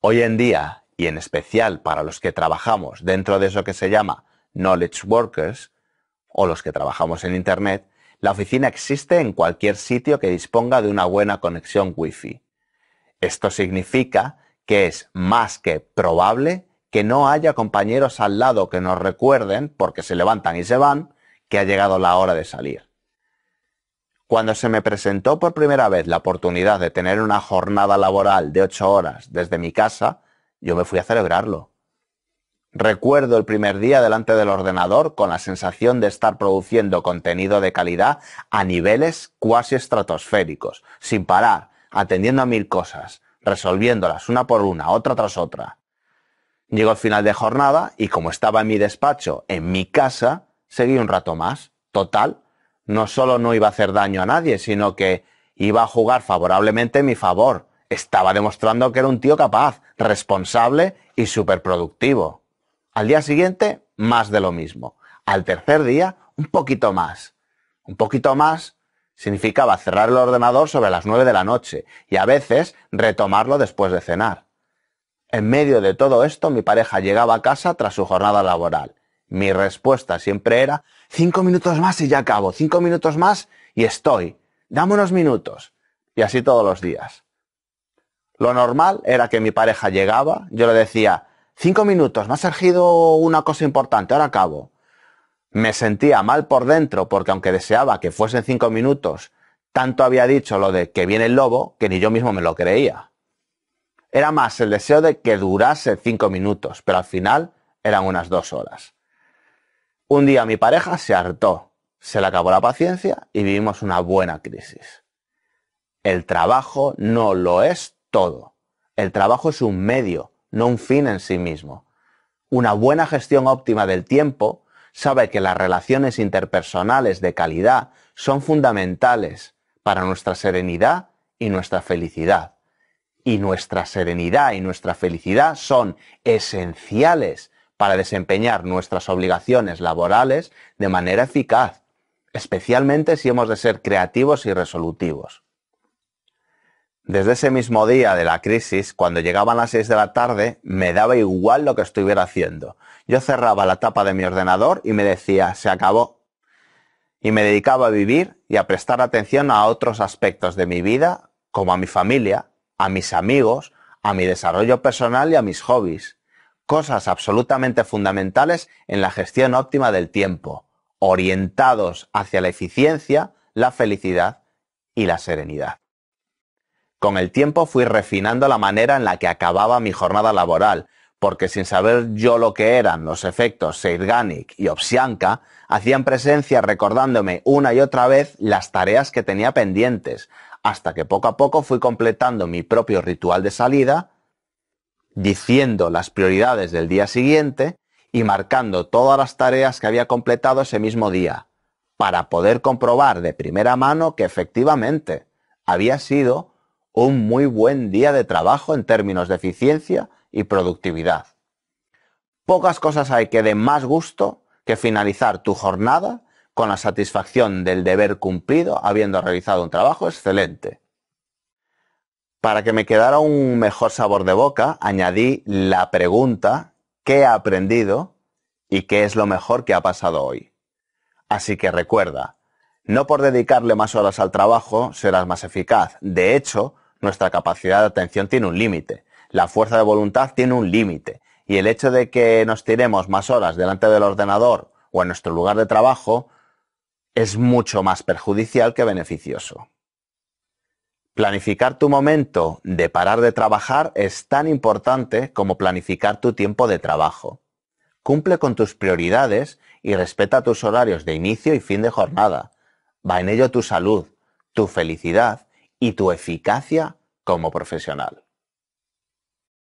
Hoy en día, y en especial para los que trabajamos dentro de eso que se llama knowledge workers o los que trabajamos en Internet, la oficina existe en cualquier sitio que disponga de una buena conexión Wi-Fi. Esto significa que es más que probable que no haya compañeros al lado que nos recuerden, porque se levantan y se van, que ha llegado la hora de salir. Cuando se me presentó por primera vez la oportunidad de tener una jornada laboral de ocho horas desde mi casa, yo me fui a celebrarlo. Recuerdo el primer día delante del ordenador con la sensación de estar produciendo contenido de calidad a niveles cuasi estratosféricos, sin parar, atendiendo a mil cosas, resolviéndolas una por una, otra tras otra. Llegó al final de jornada y como estaba en mi despacho, en mi casa, seguí un rato más. Total, no solo no iba a hacer daño a nadie, sino que iba a jugar favorablemente en mi favor. Estaba demostrando que era un tío capaz, responsable y superproductivo. Al día siguiente, más de lo mismo. Al tercer día, un poquito más. Un poquito más significaba cerrar el ordenador sobre las nueve de la noche y a veces retomarlo después de cenar. En medio de todo esto, mi pareja llegaba a casa tras su jornada laboral. Mi respuesta siempre era, cinco minutos más y ya acabo, cinco minutos más y estoy, dame unos minutos. Y así todos los días. Lo normal era que mi pareja llegaba, yo le decía, Cinco minutos, me ha surgido una cosa importante, ahora acabo. Me sentía mal por dentro porque aunque deseaba que fuesen cinco minutos, tanto había dicho lo de que viene el lobo que ni yo mismo me lo creía. Era más el deseo de que durase cinco minutos, pero al final eran unas dos horas. Un día mi pareja se hartó, se le acabó la paciencia y vivimos una buena crisis. El trabajo no lo es todo. El trabajo es un medio no un fin en sí mismo. Una buena gestión óptima del tiempo sabe que las relaciones interpersonales de calidad son fundamentales para nuestra serenidad y nuestra felicidad. Y nuestra serenidad y nuestra felicidad son esenciales para desempeñar nuestras obligaciones laborales de manera eficaz, especialmente si hemos de ser creativos y resolutivos. Desde ese mismo día de la crisis, cuando llegaban las 6 de la tarde, me daba igual lo que estuviera haciendo. Yo cerraba la tapa de mi ordenador y me decía, se acabó. Y me dedicaba a vivir y a prestar atención a otros aspectos de mi vida, como a mi familia, a mis amigos, a mi desarrollo personal y a mis hobbies. Cosas absolutamente fundamentales en la gestión óptima del tiempo, orientados hacia la eficiencia, la felicidad y la serenidad. Con el tiempo fui refinando la manera en la que acababa mi jornada laboral, porque sin saber yo lo que eran los efectos Seirganic y Obsianca, hacían presencia recordándome una y otra vez las tareas que tenía pendientes, hasta que poco a poco fui completando mi propio ritual de salida, diciendo las prioridades del día siguiente y marcando todas las tareas que había completado ese mismo día, para poder comprobar de primera mano que efectivamente había sido un muy buen día de trabajo en términos de eficiencia y productividad. Pocas cosas hay que den más gusto que finalizar tu jornada con la satisfacción del deber cumplido habiendo realizado un trabajo excelente. Para que me quedara un mejor sabor de boca, añadí la pregunta ¿qué ha aprendido y qué es lo mejor que ha pasado hoy? Así que recuerda, no por dedicarle más horas al trabajo serás más eficaz. De hecho, nuestra capacidad de atención tiene un límite, la fuerza de voluntad tiene un límite, y el hecho de que nos tiremos más horas delante del ordenador o en nuestro lugar de trabajo es mucho más perjudicial que beneficioso. Planificar tu momento de parar de trabajar es tan importante como planificar tu tiempo de trabajo. Cumple con tus prioridades y respeta tus horarios de inicio y fin de jornada. Va en ello tu salud, tu felicidad y tu eficacia como profesional.